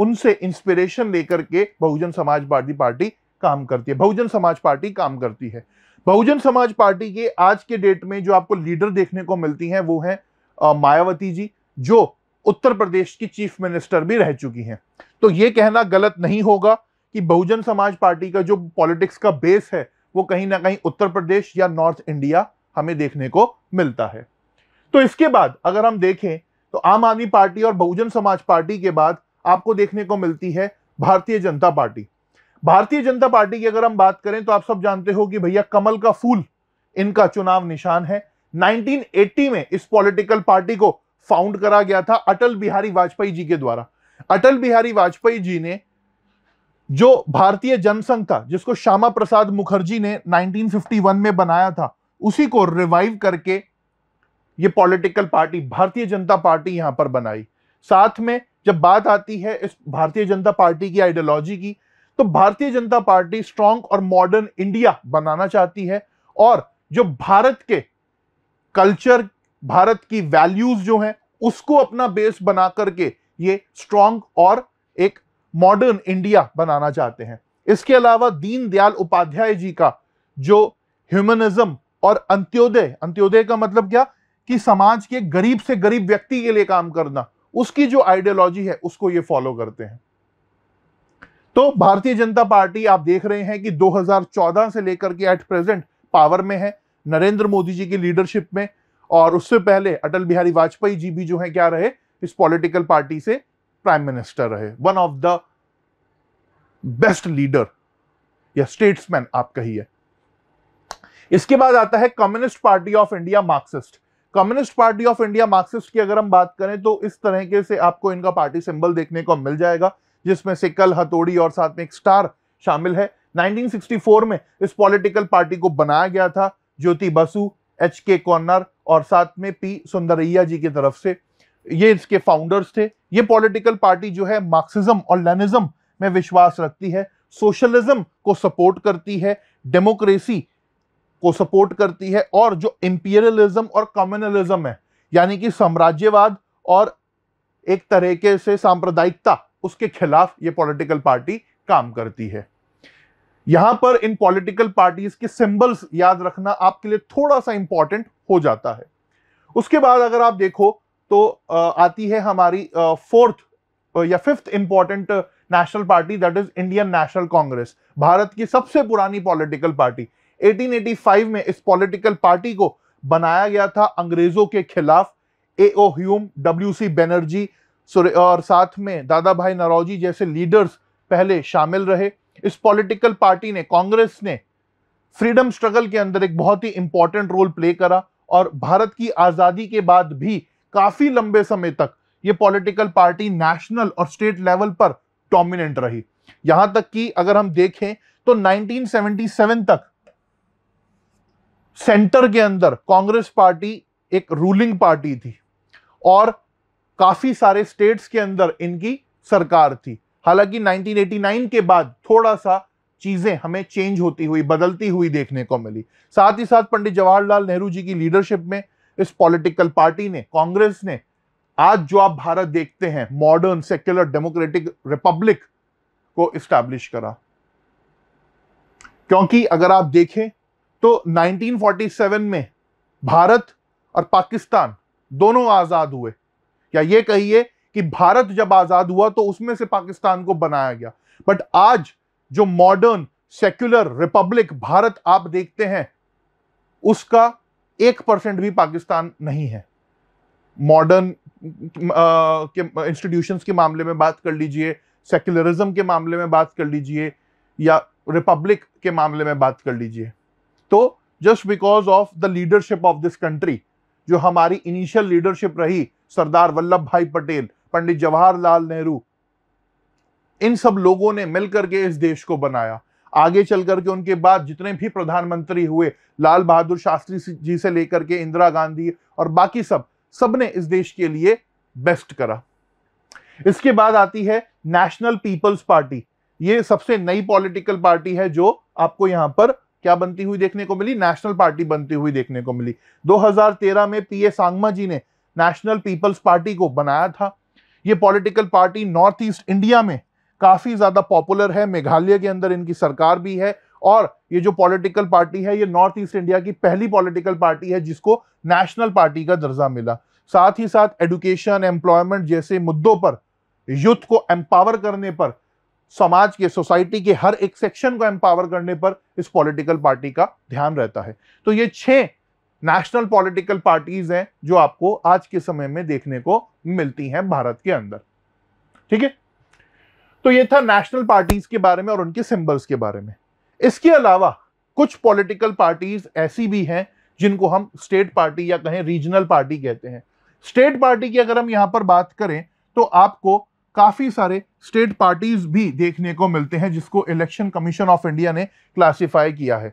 उनसे इंस्पिरेशन लेकर के बहुजन समाजवादी पार्टी काम करती है बहुजन समाज पार्टी काम करती है बहुजन समाज पार्टी के आज के डेट में जो आपको लीडर देखने को मिलती हैं वो हैं मायावती जी जो उत्तर प्रदेश की चीफ मिनिस्टर भी रह चुकी हैं तो ये कहना गलत नहीं होगा कि बहुजन समाज पार्टी का जो पॉलिटिक्स का बेस है वो कहीं ना कहीं उत्तर प्रदेश या नॉर्थ इंडिया हमें देखने को मिलता है तो इसके बाद अगर हम देखें तो आम आदमी पार्टी और बहुजन समाज पार्टी के बाद आपको देखने को मिलती है भारतीय जनता पार्टी भारतीय जनता पार्टी की अगर हम बात करें तो आप सब जानते हो कि भैया कमल का फूल इनका चुनाव निशान है 1980 में इस पॉलिटिकल पार्टी को फाउंड करा गया था अटल बिहारी वाजपेयी जी के द्वारा अटल बिहारी वाजपेयी जी ने जो भारतीय जनसंघ था जिसको श्यामा प्रसाद मुखर्जी ने 1951 में बनाया था उसी को रिवाइव करके ये पॉलिटिकल पार्टी भारतीय जनता पार्टी यहां पर बनाई साथ में जब बात आती है इस भारतीय जनता पार्टी की आइडियोलॉजी की तो भारतीय जनता पार्टी स्ट्रांग और मॉडर्न इंडिया बनाना चाहती है और जो भारत के कल्चर भारत की वैल्यूज जो हैं उसको अपना बेस बना करके ये स्ट्रांग और एक मॉडर्न इंडिया बनाना चाहते हैं इसके अलावा दीनदयाल उपाध्याय जी का जो ह्यूमनिज्म और अंत्योदय अंत्योदय का मतलब क्या कि समाज के गरीब से गरीब व्यक्ति के लिए काम करना उसकी जो आइडियोलॉजी है उसको ये फॉलो करते हैं तो भारतीय जनता पार्टी आप देख रहे हैं कि 2014 से लेकर के एट प्रेजेंट पावर में है नरेंद्र मोदी जी की लीडरशिप में और उससे पहले अटल बिहारी वाजपेयी जी भी जो है क्या रहे इस पॉलिटिकल पार्टी से प्राइम मिनिस्टर रहे one of the best leader या स्टेट्समैन आप कहिए इसके बाद आता है communist party of India marxist communist party of India marxist की अगर हम बात करें तो इस तरीके से आपको इनका पार्टी सिंबल देखने को मिल जाएगा जिसमें सिकल हथोड़ी और साथ में एक स्टार शामिल है 1964 में इस पॉलिटिकल पार्टी को बनाया गया था ज्योति बसु एच के कॉर्नर और साथ में पी सुंदरैया जी की तरफ से ये इसके फाउंडर्स थे ये पॉलिटिकल पार्टी जो है मार्क्सिज्म और लेनिज्म में विश्वास रखती है सोशलिज्म को सपोर्ट करती है डेमोक्रेसी को सपोर्ट करती है और जो इंपीरियलिज्म और कम्युनलिज्म है यानी कि साम्राज्यवाद और एक तरीके से सांप्रदायिकता उसके खिलाफ ये पॉलिटिकल पार्टी काम करती है यहां पर इन पॉलिटिकल पार्टीज के सिंबल्स याद रखना आपके लिए थोड़ा सा इंपॉर्टेंट हो जाता है उसके बाद अगर आप देखो तो आती है हमारी फोर्थ या fifth important national party that is Indian national Congress Bharat की सबसे पुरानी पॉलिटिकल पार्टी 1885 में इस पॉलिटिकल पार्टी को बनाया गया था अंग्रेजों के खिलाफ A O Hume W C Banerjee और साथ में दादा भाई नरौजी जैसे लीडर्स पहले शामिल रहे इस पॉलिटिकल पार्टी ने कांग्रेस ने फ्रीडम स्ट्रगल के अंदर एक बहुत ही इंपॉर्टेंट रोल प्ले करा और भारत की आज़ादी के बाद भी काफ़ी लंबे समय तक ये पॉलिटिकल पार्टी नेशनल और स्टेट लेवल पर डोमिनेंट रही यहां तक कि अगर हम देखें तो 1977 तक सेंटर के अंदर कांग्रेस पार्टी एक रूलिंग पार्टी थी और काफ़ी सारे स्टेट्स के अंदर इनकी सरकार थी हालांकि 1989 के बाद थोड़ा सा चीज़ें हमें चेंज होती हुई बदलती हुई देखने को मिली साथ ही साथ पंडित जवाहरलाल नेहरू जी की लीडरशिप में इस पॉलिटिकल पार्टी ने कांग्रेस ने आज जो आप भारत देखते हैं मॉडर्न सेक्युलर डेमोक्रेटिक रिपब्लिक को इस्टेब्लिश करा क्योंकि अगर आप देखें तो 1947 में भारत और पाकिस्तान दोनों आज़ाद हुए या ये कहिए कि भारत जब आज़ाद हुआ तो उसमें से पाकिस्तान को बनाया गया बट आज जो मॉडर्न सेक्युलर रिपब्लिक भारत आप देखते हैं उसका एक परसेंट भी पाकिस्तान नहीं है मॉडर्न के इंस्टीट्यूशंस के मामले में बात कर लीजिए सेक्युलरिज्म के मामले में बात कर लीजिए या रिपब्लिक के मामले में बात कर लीजिए तो just because of the leadership of this country जो हमारी इनिशियल लीडरशिप रही सरदार वल्लभ भाई पटेल पंडित जवाहरलाल नेहरू इन सब लोगों ने मिलकर के इस देश को बनाया आगे चल करके उनके बाद जितने भी प्रधानमंत्री हुए लाल बहादुर शास्त्री जी से लेकर के इंदिरा गांधी और बाकी सब सब ने इस देश के लिए बेस्ट करा इसके बाद आती है नेशनल पीपल्स पार्टी ये सबसे नई पॉलिटिकल पार्टी है जो आपको यहां पर क्या बनती हुई देखने को मिली नेशनल पार्टी बनती हुई देखने को मिली 2013 में पीए सांगमा जी ने नेशनल पीपल्स पार्टी को बनाया था ये political party North East India में काफ़ी ज़्यादा पॉपुलर है मेघालय के अंदर इनकी सरकार भी है और ये जो पॉलिटिकल पार्टी है ये नॉर्थ ईस्ट इंडिया की पहली पॉलिटिकल पार्टी है जिसको नेशनल पार्टी का दर्जा मिला साथ ही साथ एडुकेशन एम्प्लॉयमेंट जैसे मुद्दों पर यूथ को एम्पावर करने पर समाज के सोसाइटी के हर एक सेक्शन को एम्पावर करने पर इस पॉलिटिकल पार्टी का ध्यान रहता है तो ये छह नेशनल पॉलिटिकल पार्टीज हैं जो आपको आज के समय में देखने को मिलती हैं भारत के अंदर ठीक है तो ये था नेशनल पार्टीज के बारे में और उनके सिंबल्स के बारे में इसके अलावा कुछ पॉलिटिकल पार्टीज ऐसी भी हैं जिनको हम स्टेट पार्टी या कहें रीजनल पार्टी कहते हैं स्टेट पार्टी की अगर हम यहां पर बात करें तो आपको काफ़ी सारे स्टेट पार्टीज भी देखने को मिलते हैं जिसको इलेक्शन कमीशन ऑफ इंडिया ने क्लासिफाई किया है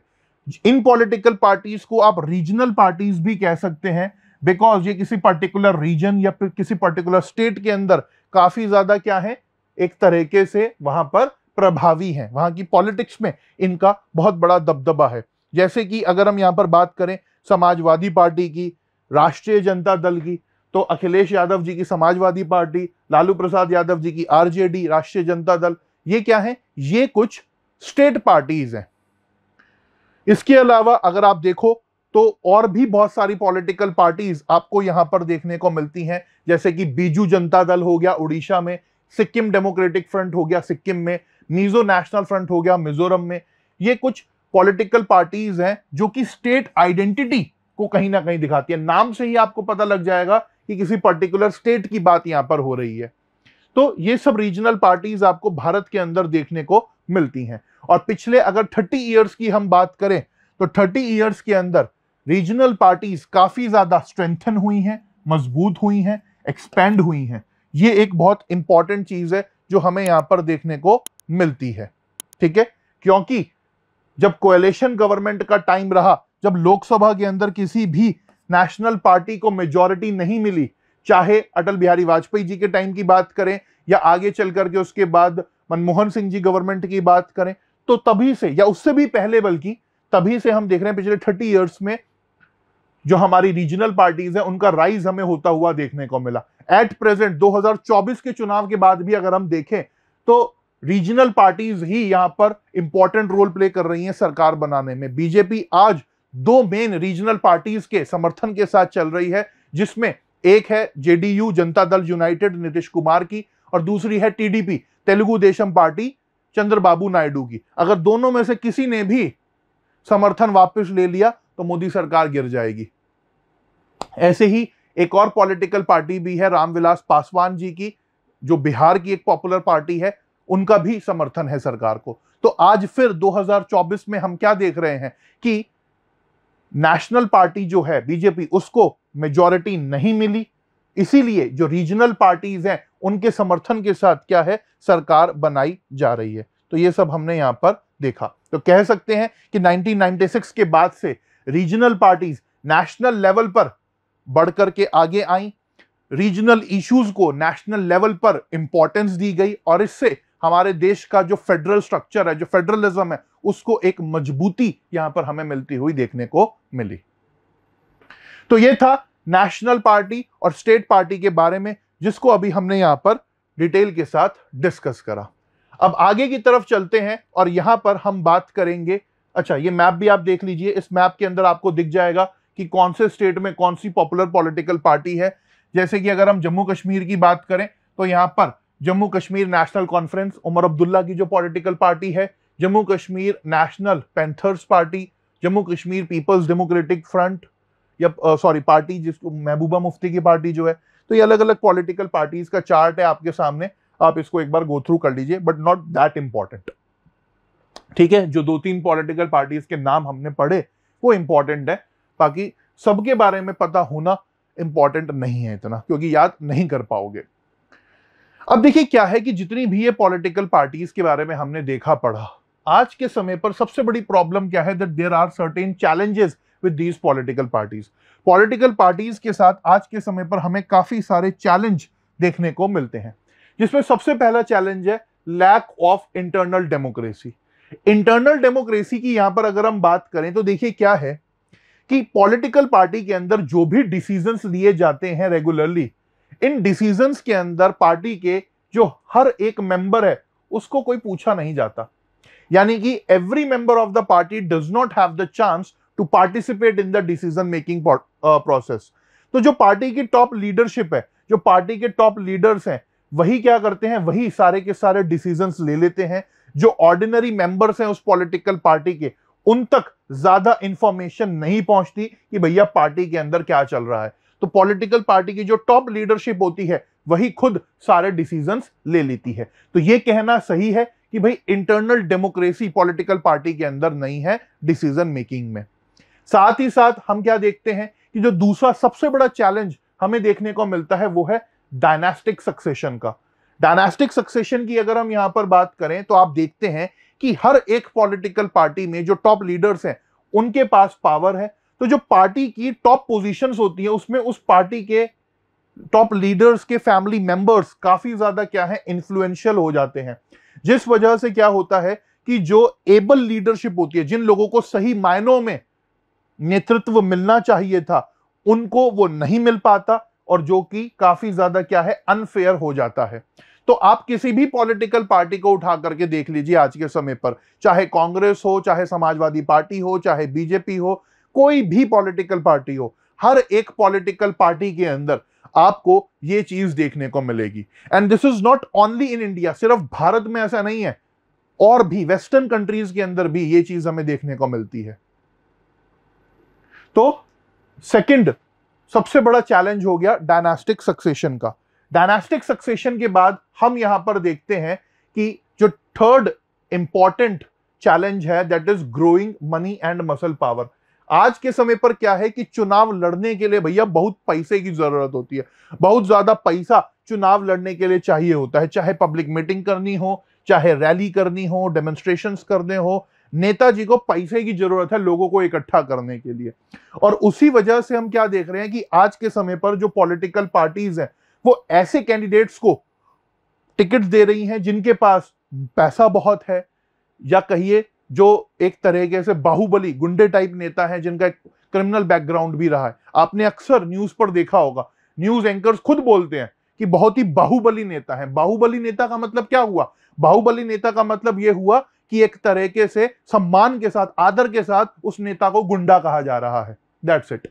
इन पॉलिटिकल पार्टीज को आप रीजनल पार्टीज भी कह सकते हैं बिकॉज ये किसी पर्टिकुलर रीजन या फिर किसी पर्टिकुलर स्टेट के अंदर काफ़ी ज़्यादा क्या है एक तरीके से वहाँ पर प्रभावी हैं वहाँ की पॉलिटिक्स में इनका बहुत बड़ा दबदबा है जैसे कि अगर हम यहाँ पर बात करें समाजवादी पार्टी की राष्ट्रीय जनता दल की तो अखिलेश यादव जी की समाजवादी पार्टी लालू प्रसाद यादव जी की आरजेडी राष्ट्रीय जनता दल ये क्या है ये कुछ स्टेट पार्टीज हैं इसके अलावा अगर आप देखो तो और भी बहुत सारी पॉलिटिकल पार्टीज आपको यहां पर देखने को मिलती हैं जैसे कि बीजू जनता दल हो गया उड़ीसा में सिक्किम डेमोक्रेटिक फ्रंट हो गया सिक्किम में मिजो नेशनल फ्रंट हो गया मिजोरम में ये कुछ पॉलिटिकल पार्टीज हैं जो कि स्टेट आइडेंटिटी को कहीं ना कहीं दिखाती है नाम से ही आपको पता लग जाएगा कि किसी पर्टिकुलर स्टेट की बात यहां पर हो रही है तो ये सब रीजनल पार्टीज आपको भारत के अंदर देखने को मिलती हैं और पिछले अगर थर्टी ईयर्स की हम बात करें तो थर्टी ईयर्स के अंदर रीजनल पार्टीज काफ़ी ज़्यादा स्ट्रेंथन हुई हैं मजबूत हुई हैं एक्सपेंड हुई हैं ये एक बहुत इंपॉर्टेंट चीज़ है जो हमें यहां पर देखने को मिलती है ठीक है क्योंकि जब कोएलेशन गवर्नमेंट का टाइम रहा जब लोकसभा के अंदर किसी भी नेशनल पार्टी को मेजोरिटी नहीं मिली चाहे अटल बिहारी वाजपेयी जी के टाइम की बात करें या आगे चल करके उसके बाद मनमोहन सिंह जी गवर्नमेंट की बात करें तो तभी से या उससे भी पहले बल्कि तभी से हम देख रहे हैं पिछले थर्टी ईयर्स में जो हमारी रीजनल पार्टीज हैं उनका राइज हमें होता हुआ देखने को मिला एट प्रेजेंट 2024 के चुनाव के बाद भी अगर हम देखें तो रीजनल पार्टीज ही यहां पर इंपॉर्टेंट रोल प्ले कर रही हैं सरकार बनाने में बीजेपी आज दो मेन रीजनल पार्टीज के समर्थन के साथ चल रही है जिसमें एक है जेडीयू जनता दल यूनाइटेड नीतीश कुमार की और दूसरी है टीडीपी तेलुगु देशम पार्टी चंद्रबाबू नायडू की अगर दोनों में से किसी ने भी समर्थन वापस ले लिया तो मोदी सरकार गिर जाएगी ऐसे ही एक और पॉलिटिकल पार्टी भी है रामविलास पासवान जी की जो बिहार की एक पॉपुलर पार्टी है उनका भी समर्थन है सरकार को तो आज फिर 2024 में हम क्या देख रहे हैं कि नेशनल पार्टी जो है बीजेपी उसको मेजॉरिटी नहीं मिली इसीलिए जो रीजनल पार्टीज हैं उनके समर्थन के साथ क्या है सरकार बनाई जा रही है तो ये सब हमने यहाँ पर देखा तो कह सकते हैं कि 1996 के बाद से रीजनल पार्टीज नेशनल लेवल पर बढ़ करके आगे आई रीजनल इश्यूज को नेशनल लेवल पर इंपॉर्टेंस दी गई और इससे हमारे देश का जो फेडरल स्ट्रक्चर है जो फेडरलिज्म है उसको एक मजबूती यहां पर हमें मिलती हुई देखने को मिली तो ये था नेशनल पार्टी और स्टेट पार्टी के बारे में जिसको अभी हमने यहां पर डिटेल के साथ डिस्कस करा अब आगे की तरफ चलते हैं और यहां पर हम बात करेंगे अच्छा ये मैप भी आप देख लीजिए इस मैप के अंदर आपको दिख जाएगा कि कौन से स्टेट में कौन सी पॉपुलर पॉलिटिकल पार्टी है जैसे कि अगर हम जम्मू कश्मीर की बात करें तो यहां पर जम्मू कश्मीर नेशनल कॉन्फ्रेंस उमर अब्दुल्ला की जो पॉलिटिकल पार्टी है Jammu Kashmir national panthers party Jammu Kashmir people's democratic front या सॉरी पार्टी जिसको महबूबा मुफ्ती की पार्टी जो है तो ये अलग अलग पॉलिटिकल पार्टीज का चार्ट है आपके सामने आप इसको एक बार गो थ्रू कर लीजिए बट नॉट दैट इंपॉर्टेंट ठीक है जो दो तीन पॉलिटिकल पार्टीज के नाम हमने पढ़े वो इंपॉर्टेंट है बाकी सबके बारे में पता होना इंपॉर्टेंट नहीं है इतना क्योंकि याद नहीं कर पाओगे अब देखिए क्या है कि जितनी भी ये पॉलिटिकल पार्टीज के बारे में हमने देखा पढ़ा आज के समय पर सबसे बड़ी प्रॉब्लम क्या है that there are certain challenges with these political parties political parties के साथ आज के समय पर हमें काफ़ी सारे चैलेंज देखने को मिलते हैं जिसमें सबसे पहला चैलेंज है lack of internal democracy internal democracy की यहां पर अगर हम बात करें तो देखिए क्या है कि पॉलिटिकल पार्टी के अंदर जो भी डिसीजंस लिए जाते हैं रेगुलरली इन डिसीजंस के अंदर पार्टी के जो हर एक मेंबर है उसको कोई पूछा नहीं जाता यानी कि every member of the party does not have the chance to participate in the decision making process तो जो पार्टी की टॉप लीडरशिप है जो पार्टी के टॉप लीडर्स हैं वही क्या करते हैं वही सारे के सारे डिसीजंस ले लेते हैं जो ऑर्डिनरी मेंबर्स हैं उस पॉलिटिकल पार्टी के उन तक ज्यादा इंफॉर्मेशन नहीं पहुंचती कि भैया पार्टी के अंदर क्या चल रहा है तो पॉलिटिकल पार्टी की जो टॉप लीडरशिप होती है वही खुद सारे डिसीजन ले लेती है तो ये कहना सही है कि भाई इंटरनल डेमोक्रेसी पॉलिटिकल पार्टी के अंदर नहीं है डिसीजन मेकिंग में साथ ही साथ हम क्या देखते हैं कि जो दूसरा सबसे बड़ा चैलेंज हमें देखने को मिलता है वो है डायनास्टिक सक्सेशन का डायनास्टिक सक्सेशन की अगर हम यहां पर बात करें तो आप देखते हैं कि हर एक पॉलिटिकल पार्टी में जो टॉप लीडर्स हैं उनके पास पावर है तो जो पार्टी की टॉप पोजीशंस होती है उसमें उस पार्टी के टॉप लीडर्स के फैमिली मेंबर्स काफी ज्यादा क्या है इन्फ्लुएंशियल हो जाते हैं जिस वजह से क्या होता है कि जो एबल लीडरशिप होती है जिन लोगों को सही मायनों में नेतृत्व मिलना चाहिए था उनको वो नहीं मिल पाता और जो कि काफी ज्यादा क्या है अनफेयर हो जाता है तो आप किसी भी पॉलिटिकल पार्टी को उठा करके देख लीजिए आज के समय पर चाहे कांग्रेस हो चाहे समाजवादी पार्टी हो चाहे बीजेपी हो कोई भी पॉलिटिकल पार्टी हो हर एक पॉलिटिकल पार्टी के अंदर आपको ये चीज देखने को मिलेगी and this is not only in India सिर्फ भारत में ऐसा नहीं है और भी वेस्टर्न कंट्रीज के अंदर भी ये चीज हमें देखने को मिलती है तो सेकंड सबसे बड़ा चैलेंज हो गया डायनास्टिक सक्सेशन का डायनास्टिक सक्सेशन के बाद हम यहां पर देखते हैं कि जो थर्ड इंपॉर्टेंट चैलेंज है that is growing money and muscle power आज के समय पर क्या है कि चुनाव लड़ने के लिए भैया बहुत पैसे की जरूरत होती है बहुत ज्यादा पैसा चुनाव लड़ने के लिए चाहिए होता है चाहे पब्लिक मीटिंग करनी हो चाहे रैली करनी हो डेमोन्स्ट्रेशन करने हो नेताजी को पैसे की जरूरत है लोगों को इकट्ठा करने के लिए और उसी वजह से हम क्या देख रहे हैं कि आज के समय पर जो पॉलिटिकल पार्टीज हैं वो ऐसे कैंडिडेट्स को टिकट दे रही हैं जिनके पास पैसा बहुत है या कहिए जो एक तरीके से बाहुबली गुंडे टाइप नेता है जिनका एक क्रिमिनल बैकग्राउंड भी रहा है आपने अक्सर न्यूज पर देखा होगा न्यूज एंकर खुद बोलते हैं कि बहुत ही बाहुबली नेता है बाहुबली नेता का मतलब क्या हुआ बाहुबली नेता का मतलब यह हुआ कि एक तरीके से सम्मान के साथ आदर के साथ उस नेता को गुंडा कहा जा रहा है दैट्स इट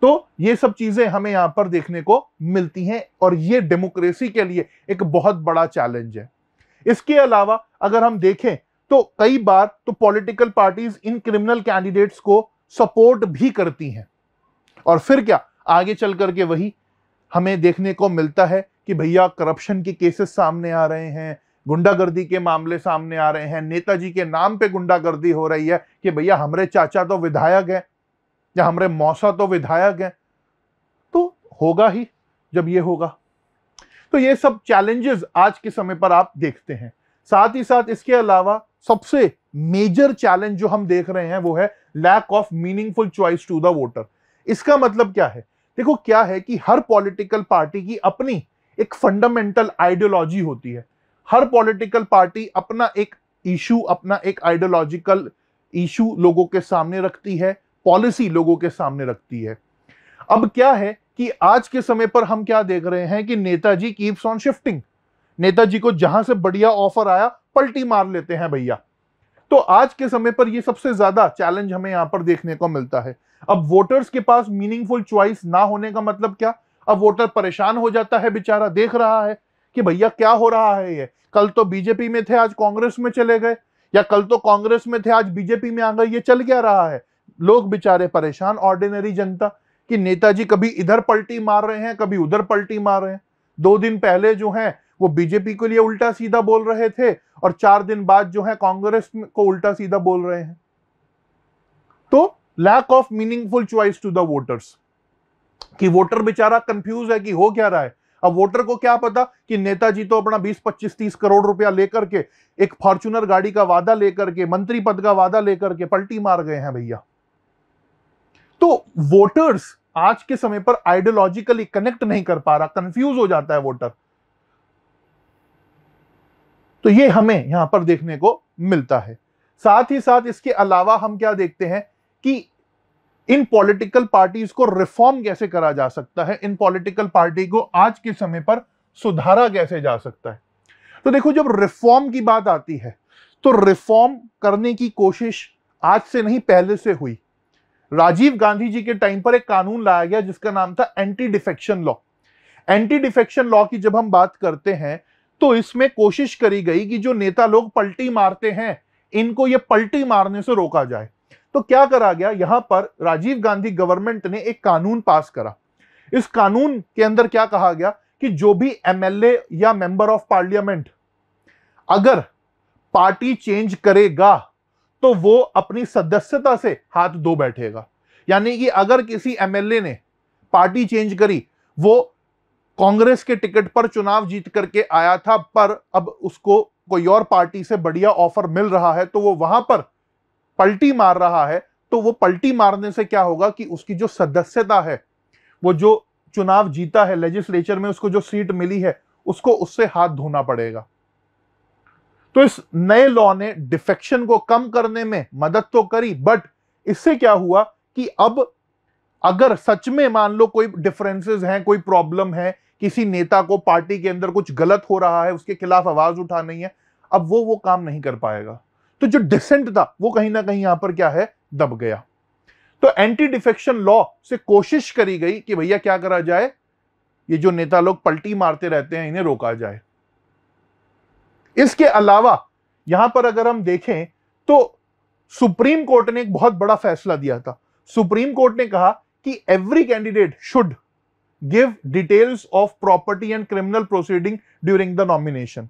तो ये सब चीजें हमें यहां पर देखने को मिलती हैं और ये डेमोक्रेसी के लिए एक बहुत बड़ा चैलेंज है इसके अलावा अगर हम देखें तो कई बार तो पॉलिटिकल पार्टीज इन क्रिमिनल कैंडिडेट्स को सपोर्ट भी करती हैं और फिर क्या आगे चल करके वही हमें देखने को मिलता है कि भैया करप्शन के केसेस सामने आ रहे हैं गुंडागर्दी के मामले सामने आ रहे हैं नेताजी के नाम पे गुंडागर्दी हो रही है कि भैया हमारे चाचा तो विधायक हैं या हमारे मौसा तो विधायक हैं तो होगा ही जब ये होगा तो ये सब चैलेंजेस आज के समय पर आप देखते हैं साथ ही साथ इसके अलावा सबसे मेजर चैलेंज जो हम देख रहे हैं वो है lack of meaningful choice to the voter इसका मतलब क्या है देखो क्या है कि हर पॉलिटिकल पार्टी की अपनी एक फंडामेंटल आइडियोलॉजी होती है हर पॉलिटिकल पार्टी अपना एक इशू अपना एक आइडियोलॉजिकल इशू लोगों के सामने रखती है पॉलिसी लोगों के सामने रखती है अब क्या है कि आज के समय पर हम क्या देख रहे हैं कि नेताजी कीप्स ऑन शिफ्टिंग नेताजी को जहां से बढ़िया ऑफर आया पलटी मार लेते हैं भैया तो आज के समय पर यह सबसे ज्यादा चैलेंज हमें यहां पर देखने को मिलता है अब वोटर्स के पास मीनिंगफुल चॉइस ना होने का मतलब क्या अब वोटर परेशान हो जाता है बेचारा देख रहा है कि भैया क्या हो रहा है ये कल तो बीजेपी में थे आज कांग्रेस में चले गए या कल तो कांग्रेस में थे आज बीजेपी में आ गए ये चल क्या रहा है लोग बेचारे परेशान ऑर्डिनरी जनता कि नेताजी कभी इधर पलटी मार रहे हैं कभी उधर पलटी मार रहे हैं दो दिन पहले जो है वो बीजेपी के लिए उल्टा सीधा बोल रहे थे और चार दिन बाद जो है कांग्रेस को उल्टा सीधा बोल रहे हैं तो lack of meaningful choice to the voters कि वोटर बेचारा कंफ्यूज है कि हो क्या रहा है अब वोटर को क्या पता कि नेताजी तो अपना 20 25 30 करोड़ रुपया लेकर के एक फॉर्चुनर गाड़ी का वादा लेकर के मंत्री पद का वादा लेकर के पलटी मार गए हैं भैया तो वोटर्स आज के समय पर आइडियोलॉजिकली कनेक्ट नहीं कर पा रहा कंफ्यूज हो जाता है वोटर तो ये हमें यहाँ पर देखने को मिलता है साथ ही साथ इसके अलावा हम क्या देखते हैं कि इन पॉलिटिकल पार्टीज को रिफॉर्म कैसे करा जा सकता है इन पॉलिटिकल पार्टी को आज के समय पर सुधारा कैसे जा सकता है तो देखो जब रिफॉर्म की बात आती है तो रिफॉर्म करने की कोशिश आज से नहीं पहले से हुई राजीव गांधी जी के टाइम पर एक कानून लाया गया जिसका नाम था anti defection law anti defection law की जब हम बात करते हैं तो इसमें कोशिश करी गई कि जो नेता लोग पलटी मारते हैं इनको ये पलटी मारने से रोका जाए तो क्या करा गया यहां पर राजीव गांधी गवर्नमेंट ने एक कानून पास करा इस कानून के अंदर क्या कहा गया कि जो भी एमएलए या मेंबर ऑफ पार्लियामेंट अगर पार्टी चेंज करेगा तो वो अपनी सदस्यता से हाथ धो बैठेगा यानी कि अगर किसी एमएलए ने पार्टी चेंज करी वो कांग्रेस के टिकट पर चुनाव जीत करके आया था पर अब उसको कोई और पार्टी से बढ़िया ऑफर मिल रहा है तो वो वहां पर पलटी मार रहा है तो वो पलटी मारने से क्या होगा कि उसकी जो सदस्यता है वो जो चुनाव जीता है लेजिस्लेचर में उसको जो सीट मिली है उसको उससे हाथ धोना पड़ेगा तो इस नए लॉ ने डिफेक्शन को कम करने में मदद तो करी बट इससे क्या हुआ कि अब अगर सच में मान लो कोई डिफरेंसेस हैं कोई प्रॉब्लम है किसी नेता को पार्टी के अंदर कुछ गलत हो रहा है उसके खिलाफ आवाज उठानी है अब वो वो काम नहीं कर पाएगा तो जो डिसेंट था वो कहीं ना कहीं यहां पर क्या है दब गया तो एंटी डिफेक्शन लॉ से कोशिश करी गई कि भैया क्या करा जाए ये जो नेता लोग पलटी मारते रहते हैं इन्हें रोका जाए इसके अलावा यहां पर अगर हम देखें तो सुप्रीम कोर्ट ने एक बहुत बड़ा फैसला दिया था सुप्रीम कोर्ट ने कहा कि every candidate should give details of property and criminal proceeding during the nomination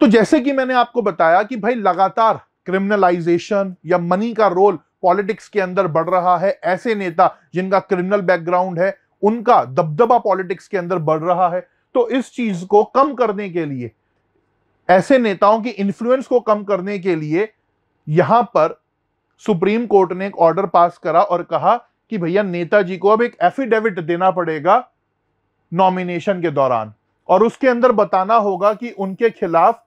तो जैसे कि मैंने आपको बताया कि भाई लगातार क्रिमिनलाइजेशन या मनी का रोल पॉलिटिक्स के अंदर बढ़ रहा है ऐसे नेता जिनका क्रिमिनल बैकग्राउंड है उनका दबदबा पॉलिटिक्स के अंदर बढ़ रहा है तो इस चीज को कम करने के लिए ऐसे नेताओं की इन्फ्लुएंस को कम करने के लिए यहां पर सुप्रीम कोर्ट ने एक ऑर्डर पास करा और कहा कि भैया नेताजी को अब एक एफिडेविट देना पड़ेगा नॉमिनेशन के दौरान और उसके अंदर बताना होगा कि उनके खिलाफ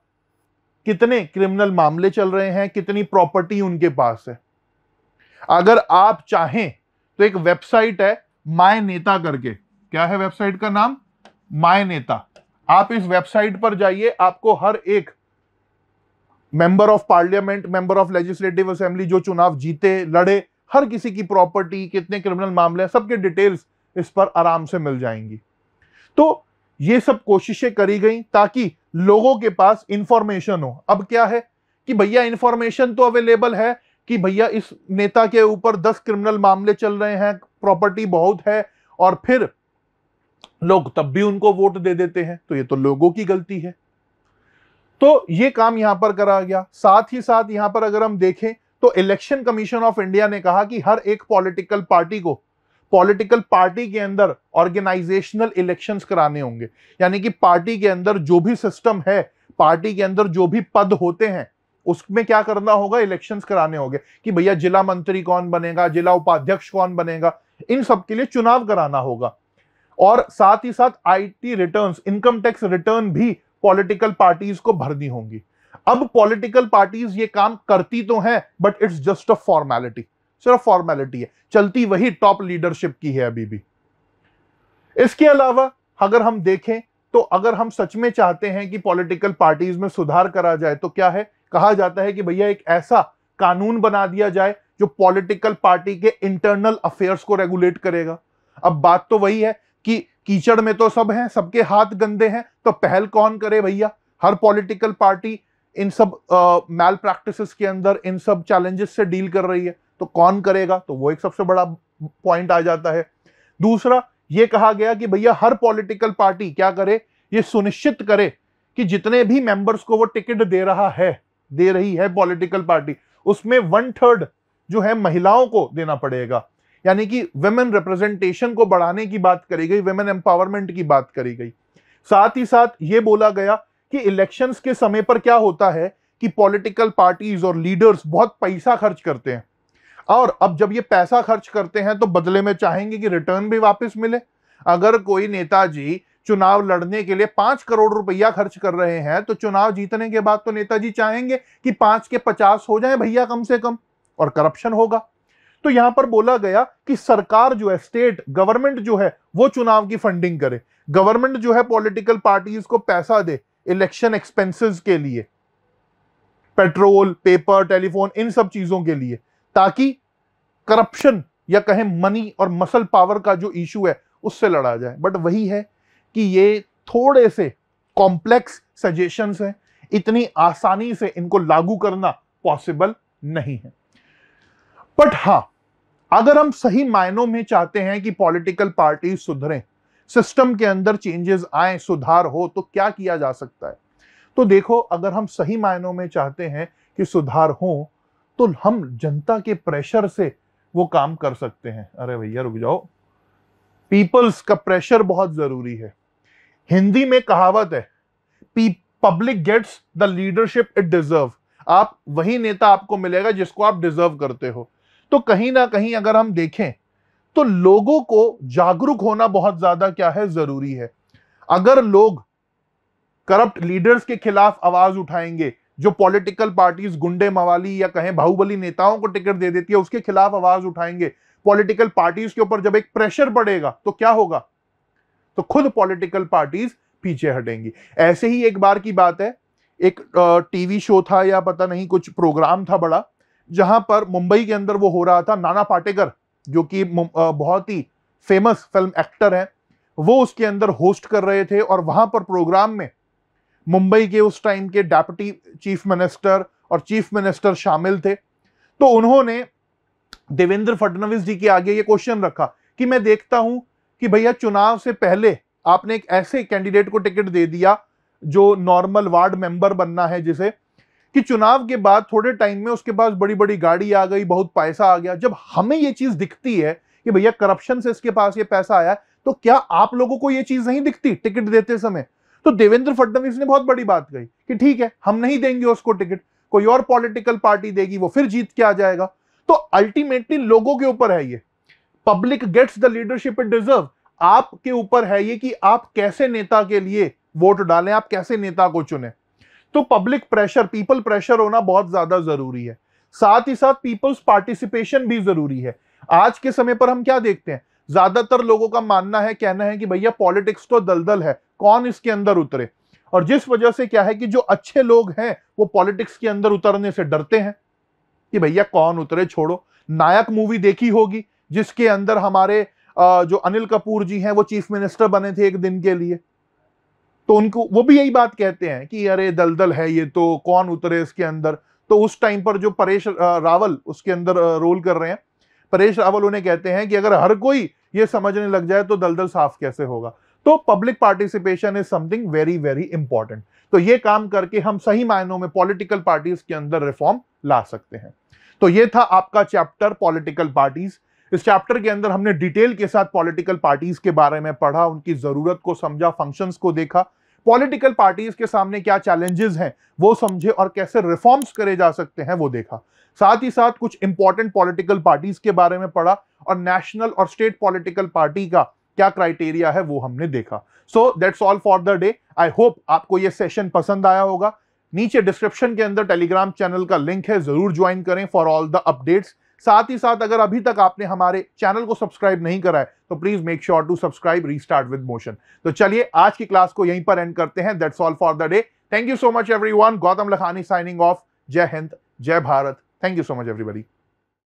कितने क्रिमिनल मामले चल रहे हैं कितनी प्रॉपर्टी उनके पास है अगर आप चाहें तो एक वेबसाइट है माय नेता करके क्या है वेबसाइट का नाम माय नेता आप इस वेबसाइट पर जाइए आपको हर एक member of parliament member of legislative assembly जो चुनाव जीते लड़े हर किसी की प्रॉपर्टी कितने क्रिमिनल मामले हैं सबके डिटेल्स इस पर आराम से मिल जाएंगी तो ये सब कोशिशें करी गई ताकि लोगों के पास इंफॉर्मेशन हो अब क्या है कि भैया इंफॉर्मेशन तो अवेलेबल है कि भैया इस नेता के ऊपर दस क्रिमिनल मामले चल रहे हैं प्रॉपर्टी बहुत है और फिर लोग तब भी उनको वोट दे देते हैं तो ये तो लोगों की गलती है तो ये काम यहां पर करा गया साथ ही साथ यहां पर अगर हम देखें तो इलेक्शन कमीशन ऑफ इंडिया ने कहा कि हर एक पॉलिटिकल पार्टी को पॉलिटिकल पार्टी के अंदर ऑर्गेनाइजेशनल इलेक्शंस कराने होंगे यानी कि पार्टी के अंदर जो भी सिस्टम है पार्टी के अंदर जो भी पद होते हैं उसमें क्या करना होगा इलेक्शंस कराने होंगे कि भैया जिला मंत्री कौन बनेगा जिला उपाध्यक्ष कौन बनेगा इन सब के लिए चुनाव कराना होगा और साथ ही साथ IT returns income tax return भी पॉलिटिकल पार्टीज को भरनी होंगी अब पॉलिटिकल पार्टीज ये काम करती तो हैं but it's just a formality सिर्फ फॉर्मेलिटी है चलती वही टॉप लीडरशिप की है अभी भी इसके अलावा अगर हम देखें तो अगर हम सच में चाहते हैं कि पॉलिटिकल पार्टीज में सुधार करा जाए तो क्या है कहा जाता है कि भैया एक ऐसा कानून बना दिया जाए जो पॉलिटिकल पार्टी के इंटरनल अफेयर्स को रेगुलेट करेगा अब बात तो वही है कि कीचड़ में तो सब हैं सबके हाथ गंदे हैं तो पहल कौन करे भैया हर पॉलिटिकल पार्टी इन सब मैल uh, प्रैक्टिस के अंदर इन सब चैलेंजेस से डील कर रही है तो कौन करेगा तो वो एक सबसे बड़ा पॉइंट आ जाता है दूसरा ये कहा गया कि भैया हर पॉलिटिकल पार्टी क्या करे ये सुनिश्चित करे कि जितने भी मेंबर्स को वो टिकट दे रहा है दे रही है पॉलिटिकल पार्टी उसमें वन थर्ड जो है महिलाओं को देना पड़ेगा यानी कि वेमेन रिप्रेजेंटेशन को बढ़ाने की बात करी गई वेमेन एम्पावरमेंट की बात करी गई साथ ही साथ ये बोला गया कि इलेक्शंस के समय पर क्या होता है कि पॉलिटिकल पार्टीज और लीडर्स बहुत पैसा खर्च करते हैं और अब जब ये पैसा खर्च करते हैं तो बदले में चाहेंगे कि रिटर्न भी वापस मिले अगर कोई नेताजी चुनाव लड़ने के लिए पांच करोड़ रुपया खर्च कर रहे हैं तो चुनाव जीतने के बाद तो नेताजी चाहेंगे कि पांच के पचास हो जाए भैया कम से कम और करप्शन होगा तो यहां पर बोला गया कि सरकार जो है स्टेट गवर्नमेंट जो है वो चुनाव की फंडिंग करे गवर्नमेंट जो है पॉलिटिकल पार्टीज को पैसा दे इलेक्शन एक्सपेंसेस के लिए पेट्रोल पेपर टेलीफोन इन सब चीजों के लिए ताकि करप्शन या कहें मनी और मसल पावर का जो इशू है उससे लड़ा जाए बट वही है कि ये थोड़े से कॉम्प्लेक्स सजेशन हैं इतनी आसानी से इनको लागू करना पॉसिबल नहीं है बट हां अगर हम सही मायनों में चाहते हैं कि पॉलिटिकल पार्टी सुधरें सिस्टम के अंदर चेंजेस आए सुधार हो तो क्या किया जा सकता है तो देखो अगर हम सही मायनों में चाहते हैं कि सुधार हो तो हम जनता के प्रेशर से वो काम कर सकते हैं अरे भैया रुक जाओ पीपल्स का प्रेशर बहुत जरूरी है हिंदी में कहावत है public gets the leadership it deserve आप वही नेता आपको मिलेगा जिसको आप डिजर्व करते हो तो कहीं ना कहीं अगर हम देखें तो लोगों को जागरूक होना बहुत ज्यादा क्या है जरूरी है अगर लोग करप्ट लीडर्स के खिलाफ आवाज उठाएंगे जो पॉलिटिकल पार्टीज गुंडे मवाली या कहें बाहुबली नेताओं को टिकट दे देती है उसके खिलाफ आवाज उठाएंगे पॉलिटिकल पार्टीज के ऊपर जब एक प्रेशर पड़ेगा तो क्या होगा तो खुद पॉलिटिकल पार्टीज पीछे हटेंगी ऐसे ही एक बार की बात है एक टीवी शो था या पता नहीं कुछ प्रोग्राम था बड़ा जहां पर मुंबई के अंदर वो हो रहा था नाना पाटेकर जो कि बहुत ही फेमस फिल्म एक्टर हैं वो उसके अंदर होस्ट कर रहे थे और वहां पर प्रोग्राम में मुंबई के उस टाइम के डेप्टी चीफ मिनिस्टर और चीफ मिनिस्टर शामिल थे तो उन्होंने देवेंद्र फडणवीस जी के आगे ये क्वेश्चन रखा कि मैं देखता हूं कि भैया चुनाव से पहले आपने एक ऐसे कैंडिडेट को टिकट दे दिया जो नॉर्मल वार्ड मेंबर बनना है जिसे कि चुनाव के बाद थोड़े टाइम में उसके पास बड़ी बड़ी गाड़ी आ गई बहुत पैसा आ गया जब हमें ये चीज दिखती है कि भैया करप्शन से इसके पास ये पैसा आया तो क्या आप लोगों को ये चीज नहीं दिखती टिकट देते समय तो देवेंद्र फडणवीस ने बहुत बड़ी बात कही कि ठीक है हम नहीं देंगे उसको टिकट कोई और पॉलिटिकल पार्टी देगी वो फिर जीत के आ जाएगा तो अल्टीमेटली लोगों के ऊपर है ये public gets the leadership it deserve आपके ऊपर है ये कि आप कैसे नेता के लिए वोट डालें आप कैसे नेता को चुने तो पब्लिक प्रेशर पीपल प्रेशर होना बहुत ज्यादा जरूरी है साथ ही साथ पीपल्स पार्टिसिपेशन भी जरूरी है आज के समय पर हम क्या देखते हैं ज्यादातर लोगों का मानना है कहना है कि भैया पॉलिटिक्स तो दलदल है कौन इसके अंदर उतरे और जिस वजह से क्या है कि जो अच्छे लोग हैं वो पॉलिटिक्स के अंदर उतरने से डरते हैं कि भैया कौन उतरे छोड़ो नायक मूवी देखी होगी जिसके अंदर हमारे जो अनिल कपूर जी हैं वो चीफ मिनिस्टर बने थे एक दिन के लिए तो उनको वो भी यही बात कहते हैं कि अरे दलदल है ये तो कौन उतरे इसके अंदर तो उस टाइम पर जो परेश रावल उसके अंदर रोल कर रहे हैं परेश रावल उन्हें कहते हैं कि अगर हर कोई ये समझने लग जाए तो दलदल साफ कैसे होगा तो public participation is something very very important तो ये काम करके हम सही मायनों में पॉलिटिकल पार्टीज के अंदर रिफॉर्म ला सकते हैं तो ये था आपका चैप्टर पॉलिटिकल पार्टीज इस चैप्टर के अंदर हमने डिटेल के साथ पॉलिटिकल पार्टीज के बारे में पढ़ा उनकी जरूरत को समझा फंक्शंस को देखा पॉलिटिकल पार्टीज के सामने क्या चैलेंजेस हैं वो समझे और कैसे रिफॉर्म्स करे जा सकते हैं वो देखा साथ ही साथ कुछ इंपॉर्टेंट पॉलिटिकल पार्टीज के बारे में पढ़ा और नेशनल और स्टेट पॉलिटिकल पार्टी का क्या क्राइटेरिया है वो हमने देखा so that's all for the day I hope आपको ये सेशन पसंद आया होगा नीचे डिस्क्रिप्शन के अंदर टेलीग्राम चैनल का लिंक है जरूर ज्वाइन करें फॉर ऑल द अपडेट्स साथ ही साथ अगर अभी तक आपने हमारे चैनल को सब्सक्राइब नहीं करा है तो please make sure to subscribe restart with motion तो चलिए आज की क्लास को यहीं पर एंड करते हैं that's all for the day thank you so much every Gautam Lakhani signing off जय हिंद जय Bharat thank you so much everybody